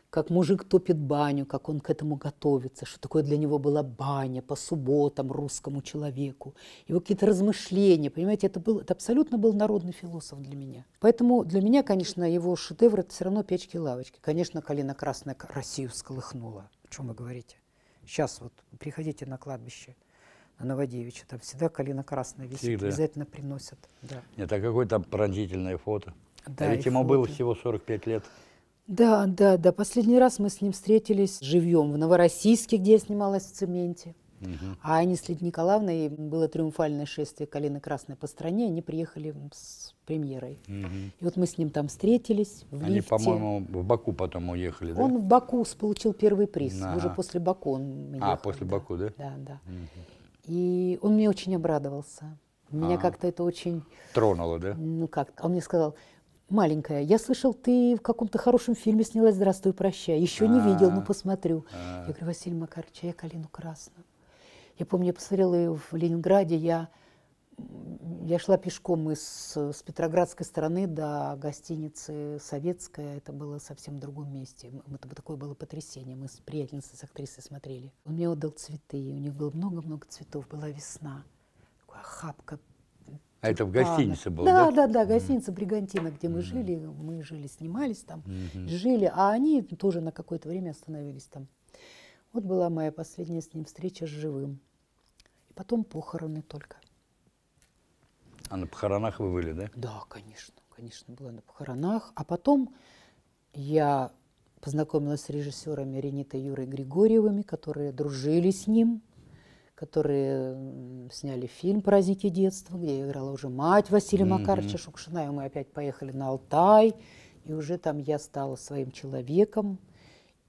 как мужик топит баню, как он к этому готовится, что такое для него была баня по субботам русскому человеку, его какие-то размышления, понимаете, это, был, это абсолютно был народный философ для меня. Поэтому для меня, конечно, его шедевр – это все равно печки и лавочки. Конечно, «Калина красная» Россию всколыхнула, о чем вы говорите. Сейчас вот приходите на кладбище – Новодевича. Там всегда калина красная висит, всегда. обязательно приносят. Да. Нет, а какое там пронзительное фото. Да, а ведь ему фото. было всего 45 лет. Да, да, да. Последний раз мы с ним встретились живьем в Новороссийске, где я снималась в «Цементе». Угу. А они с Лидией Николаевной, было триумфальное шествие «Калины Красной» по стране, они приехали с премьерой. Угу. И вот мы с ним там встретились в Они, лифте. по-моему, в Баку потом уехали, да? Он в Баку получил первый приз, ага. уже после Баку он а, уехал. А, после да. Баку, да? Да, да. Угу. И он мне очень обрадовался. Меня а, как-то это очень... Тронуло, да? Ну как -то. Он мне сказал, маленькая, я слышал, ты в каком-то хорошем фильме снялась «Здравствуй, прощай». Еще а не видел, но ну, посмотрю. -а. Я говорю, Василий Макарович, а я «Калину красную». Я помню, я посмотрела ее в Ленинграде, я я шла пешком из с Петроградской стороны до гостиницы Советская. Это было совсем в другом месте. Это такое было потрясение. Мы с приятельницей, с актрисой смотрели. Он мне отдал цветы. У них было много-много цветов. Была весна. Такая хапка а это в гостинице было? Да, да, да, да гостиница mm. Бригантина, где мы mm. жили, мы жили, снимались там, mm-hmm. жили, а они тоже на какое-то время остановились там. Вот была моя последняя с ним встреча с живым. И потом похороны только. А на похоронах вы были, да? Да, конечно, конечно, была на похоронах. А потом я познакомилась с режиссерами Ренитой Юрой Григорьевыми, которые дружили с ним, которые сняли фильм «Паразите детства», где я играла уже мать Василия mm-hmm. Макаровича Шукшина, и мы опять поехали на Алтай, и уже там я стала своим человеком.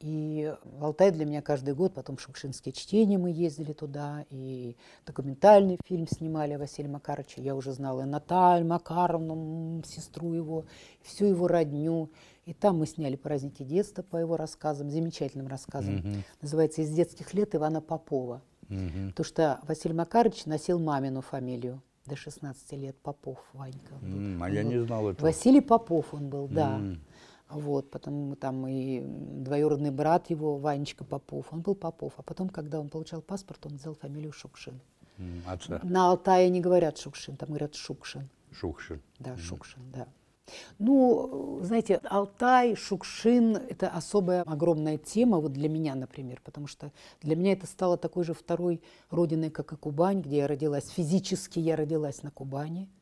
И в Алтай для меня каждый год, потом шукшинские чтения мы ездили туда, и документальный фильм снимали Василия Макаровича. Я уже знала и Наталь Макаровну, сестру его, всю его родню. И там мы сняли «Праздники детства» по его рассказам, замечательным рассказам. Угу. Называется «Из детских лет» Ивана Попова. Угу. Потому что Василий Макарович носил мамину фамилию до 16 лет, Попов Ванька. М -м, а я не знал этого. Василий Попов он был, да. Вот, потом там и двоюродный брат его, Ванечка Попов, он был Попов, а потом, когда он получал паспорт, он взял фамилию Шукшин. Отца. На Алтае не говорят Шукшин, там говорят Шукшин. Шукшин. Да, mm. Шукшин, да. Ну, знаете, Алтай, Шукшин – это особая огромная тема вот для меня, например, потому что для меня это стало такой же второй родиной, как и Кубань, где я родилась. Физически я родилась на Кубани –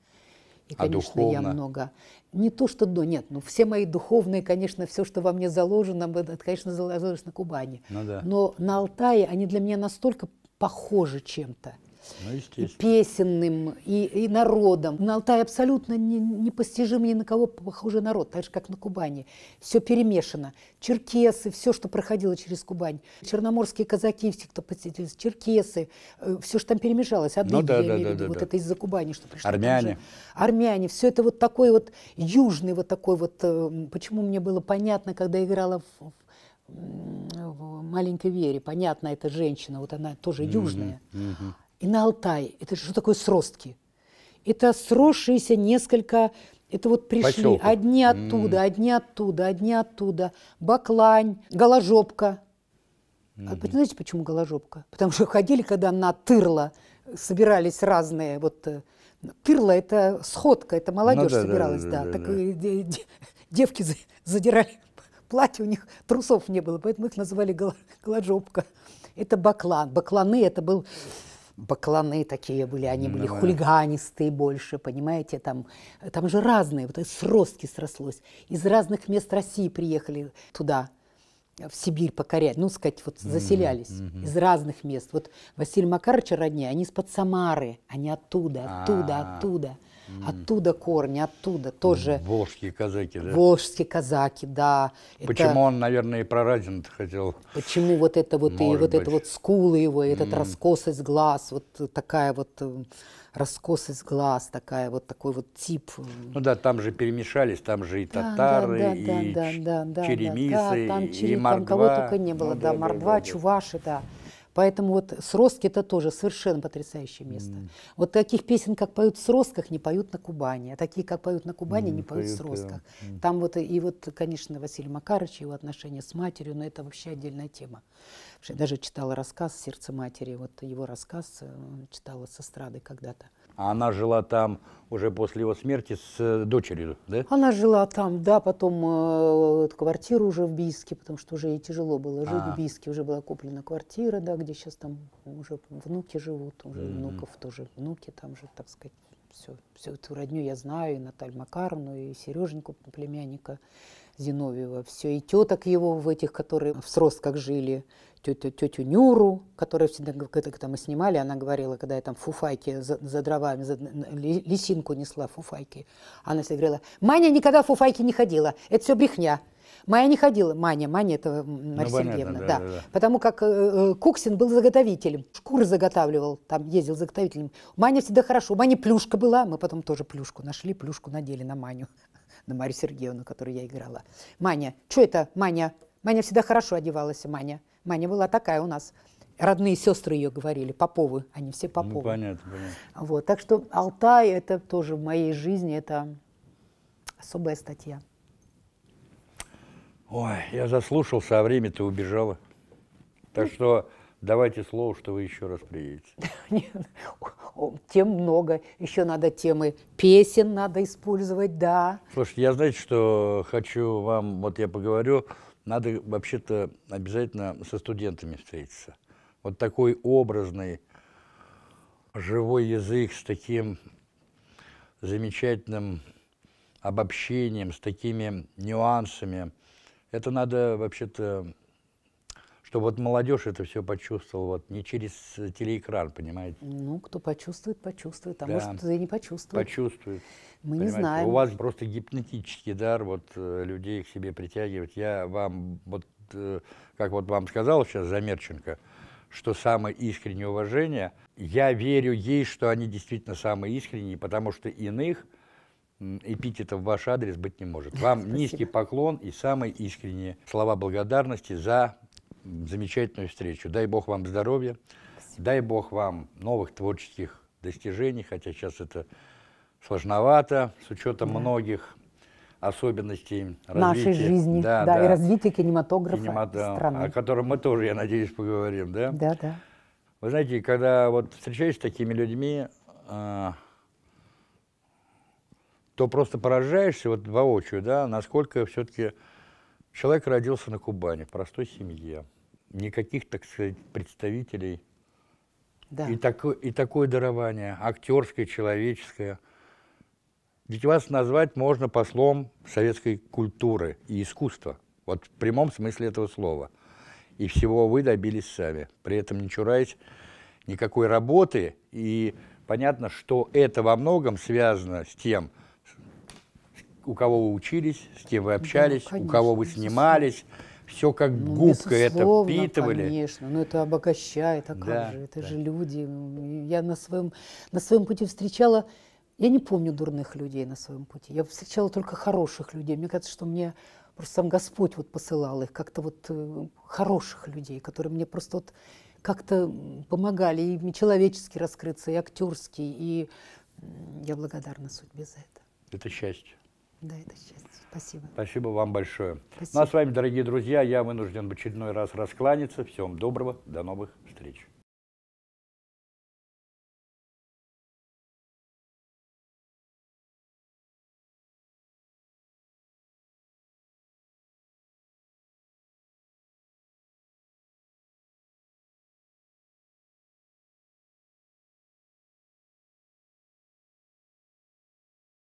и, а конечно, а я много. Не то, что... до, нет, ну, все мои духовные, конечно, все, что во мне заложено, это, конечно, заложено на Кубани. Ну, да. Но на Алтае они для меня настолько похожи чем-то ну, и песенным, и, и народом. На Алтае абсолютно не, непостижим ни на кого похожий народ, так же, как на Кубани. Все перемешано. Черкесы, все, что проходило через Кубань. Черноморские казаки, все, кто посетили, черкесы, э, все, что там перемешалось. Адыги, ну, да, я имею да, в виду, да, вот да. это из-за Кубани, что пришло. Армяне. Армяне. Все это вот такой вот южный вот такой вот... Э, почему мне было понятно, когда играла в в маленькой Вере. Понятно, это женщина, вот она тоже mm-hmm. южная. Mm-hmm и на Алтай. Это что такое сростки? Это сросшиеся несколько, это вот пришли Поселков. одни оттуда, mm. одни оттуда, одни оттуда. Баклань, голожопка. Mm-hmm. А, знаете, почему голожопка? Потому что ходили, когда на тырло собирались разные вот э, Тырло – это сходка, это ну молодежь ну, да, собиралась, да. да, да, да, так да. девки задирали платье, у них трусов не было, поэтому их называли голожопка. Это баклан. Бакланы – это был бакланы такие были, они были Давай. хулиганистые больше, понимаете, там, там же разные, вот сростки срослось. Из разных мест России приехали туда, в Сибирь покорять, ну, сказать, вот заселялись mm-hmm. из разных мест. Вот Василий Макарович родня, они из-под Самары, они оттуда, оттуда, А-а-а. оттуда. Mm. Оттуда корни, оттуда тоже. Волжские казаки, да? Волжские казаки, да. Почему это... он, наверное, и про Разин хотел? Почему вот это вот Может и вот быть. это вот скулы его, и mm. этот раскосость глаз, вот такая вот э, раскос из глаз, такая вот такой вот тип. Ну да, там же перемешались, там же и татары, и черемисы, и мордва. Там кого только не было, ну, да, мордва, чуваши, да. Поэтому вот сростки это тоже совершенно потрясающее место. Mm. Вот таких песен, как поют в сростках, не поют на Кубани, а такие, как поют на Кубани, mm, не поют, в сростках. Да. Там вот и вот, конечно, Василий Макарович, его отношения с матерью, но это вообще отдельная тема. Я даже читала рассказ «Сердце матери», вот его рассказ э, читала с эстрады когда-то. А она жила там уже после его смерти с э, дочерью, да? Она жила там, да, потом э, квартиру уже в Бийске, потому что уже ей тяжело было жить а. в Бийске, уже была куплена квартира, да, где сейчас там уже внуки живут, уже mm-hmm. внуков тоже внуки, там же, так сказать, все, всю эту родню я знаю, и Наталью Макаровну, и Сереженьку, племянника. Зиновьева все, и теток его в этих, которые в сростках жили, тетю, тетю Нюру, которая всегда, когда мы снимали, она говорила, когда я там фуфайки за, за дровами, за, лисинку несла фуфайки, она всегда говорила, Маня никогда фуфайки не ходила, это все брехня. Майя не ходила, Маня, Маня это ну, Мария ну, Сергеевна, да, да, да. Потому как э, э, Куксин был заготовителем, шкуры заготавливал, там ездил заготовителем. Маня всегда хорошо, Маня плюшка была, мы потом тоже плюшку нашли, плюшку надели на Маню на Марию Сергеевну, которую я играла. Маня, что это Маня? Маня всегда хорошо одевалась, Маня. Маня была такая у нас. Родные сестры ее говорили, Поповы, они все ну, Поповы. Ну, понятно, понятно. Вот, так что Алтай, это тоже в моей жизни, это особая статья. Ой, я заслушался, а время-то убежало. Так что Давайте слово, что вы еще раз приедете. Тем много. Еще надо темы песен надо использовать, да. Слушайте, я, знаете, что хочу вам, вот я поговорю, надо вообще-то обязательно со студентами встретиться. Вот такой образный, живой язык с таким замечательным обобщением, с такими нюансами. Это надо вообще-то чтобы вот молодежь это все почувствовала, вот не через э, телеэкран, понимаете? Ну, кто почувствует, почувствует, а да. может, кто и не почувствует. Почувствует. Мы понимаете? не знаем. У вас просто гипнотический дар вот э, людей к себе притягивать. Я вам, вот, э, как вот вам сказал сейчас Замерченко, что самое искреннее уважение, я верю ей, что они действительно самые искренние, потому что иных эпитетов в ваш адрес быть не может. Вам Спасибо. низкий поклон и самые искренние слова благодарности за замечательную встречу. Дай Бог вам здоровья, Спасибо. дай Бог вам новых творческих достижений, хотя сейчас это сложновато с учетом да. многих особенностей нашей развития, жизни, да, да, да, и развития кинематографа Кинемат... страны. О котором мы тоже, я надеюсь, поговорим, да? Да, да. Вы знаете, когда вот встречаюсь с такими людьми, а, то просто поражаешься вот воочию, да, насколько все-таки человек родился на Кубани, в простой семье никаких, так сказать, представителей. Да. И, такое, и такое дарование, актерское, человеческое. Ведь вас назвать можно послом советской культуры и искусства. Вот в прямом смысле этого слова. И всего вы добились сами. При этом не чураясь никакой работы. И понятно, что это во многом связано с тем, у кого вы учились, с кем вы общались, да, конечно, у кого вы снимались. Конечно все как ну, губка это впитывали. конечно, но ну, это обогащает, а как да, же, это да. же люди. Я на своем, на своем пути встречала, я не помню дурных людей на своем пути, я встречала только хороших людей. Мне кажется, что мне просто сам Господь вот посылал их, как-то вот э, хороших людей, которые мне просто вот как-то помогали и человечески раскрыться, и актерски, и я благодарна судьбе за это. Это счастье. Да, это счастье. Спасибо. Спасибо вам большое. Спасибо. Ну а с вами, дорогие друзья, я вынужден в очередной раз раскланяться. Всем доброго, до новых встреч.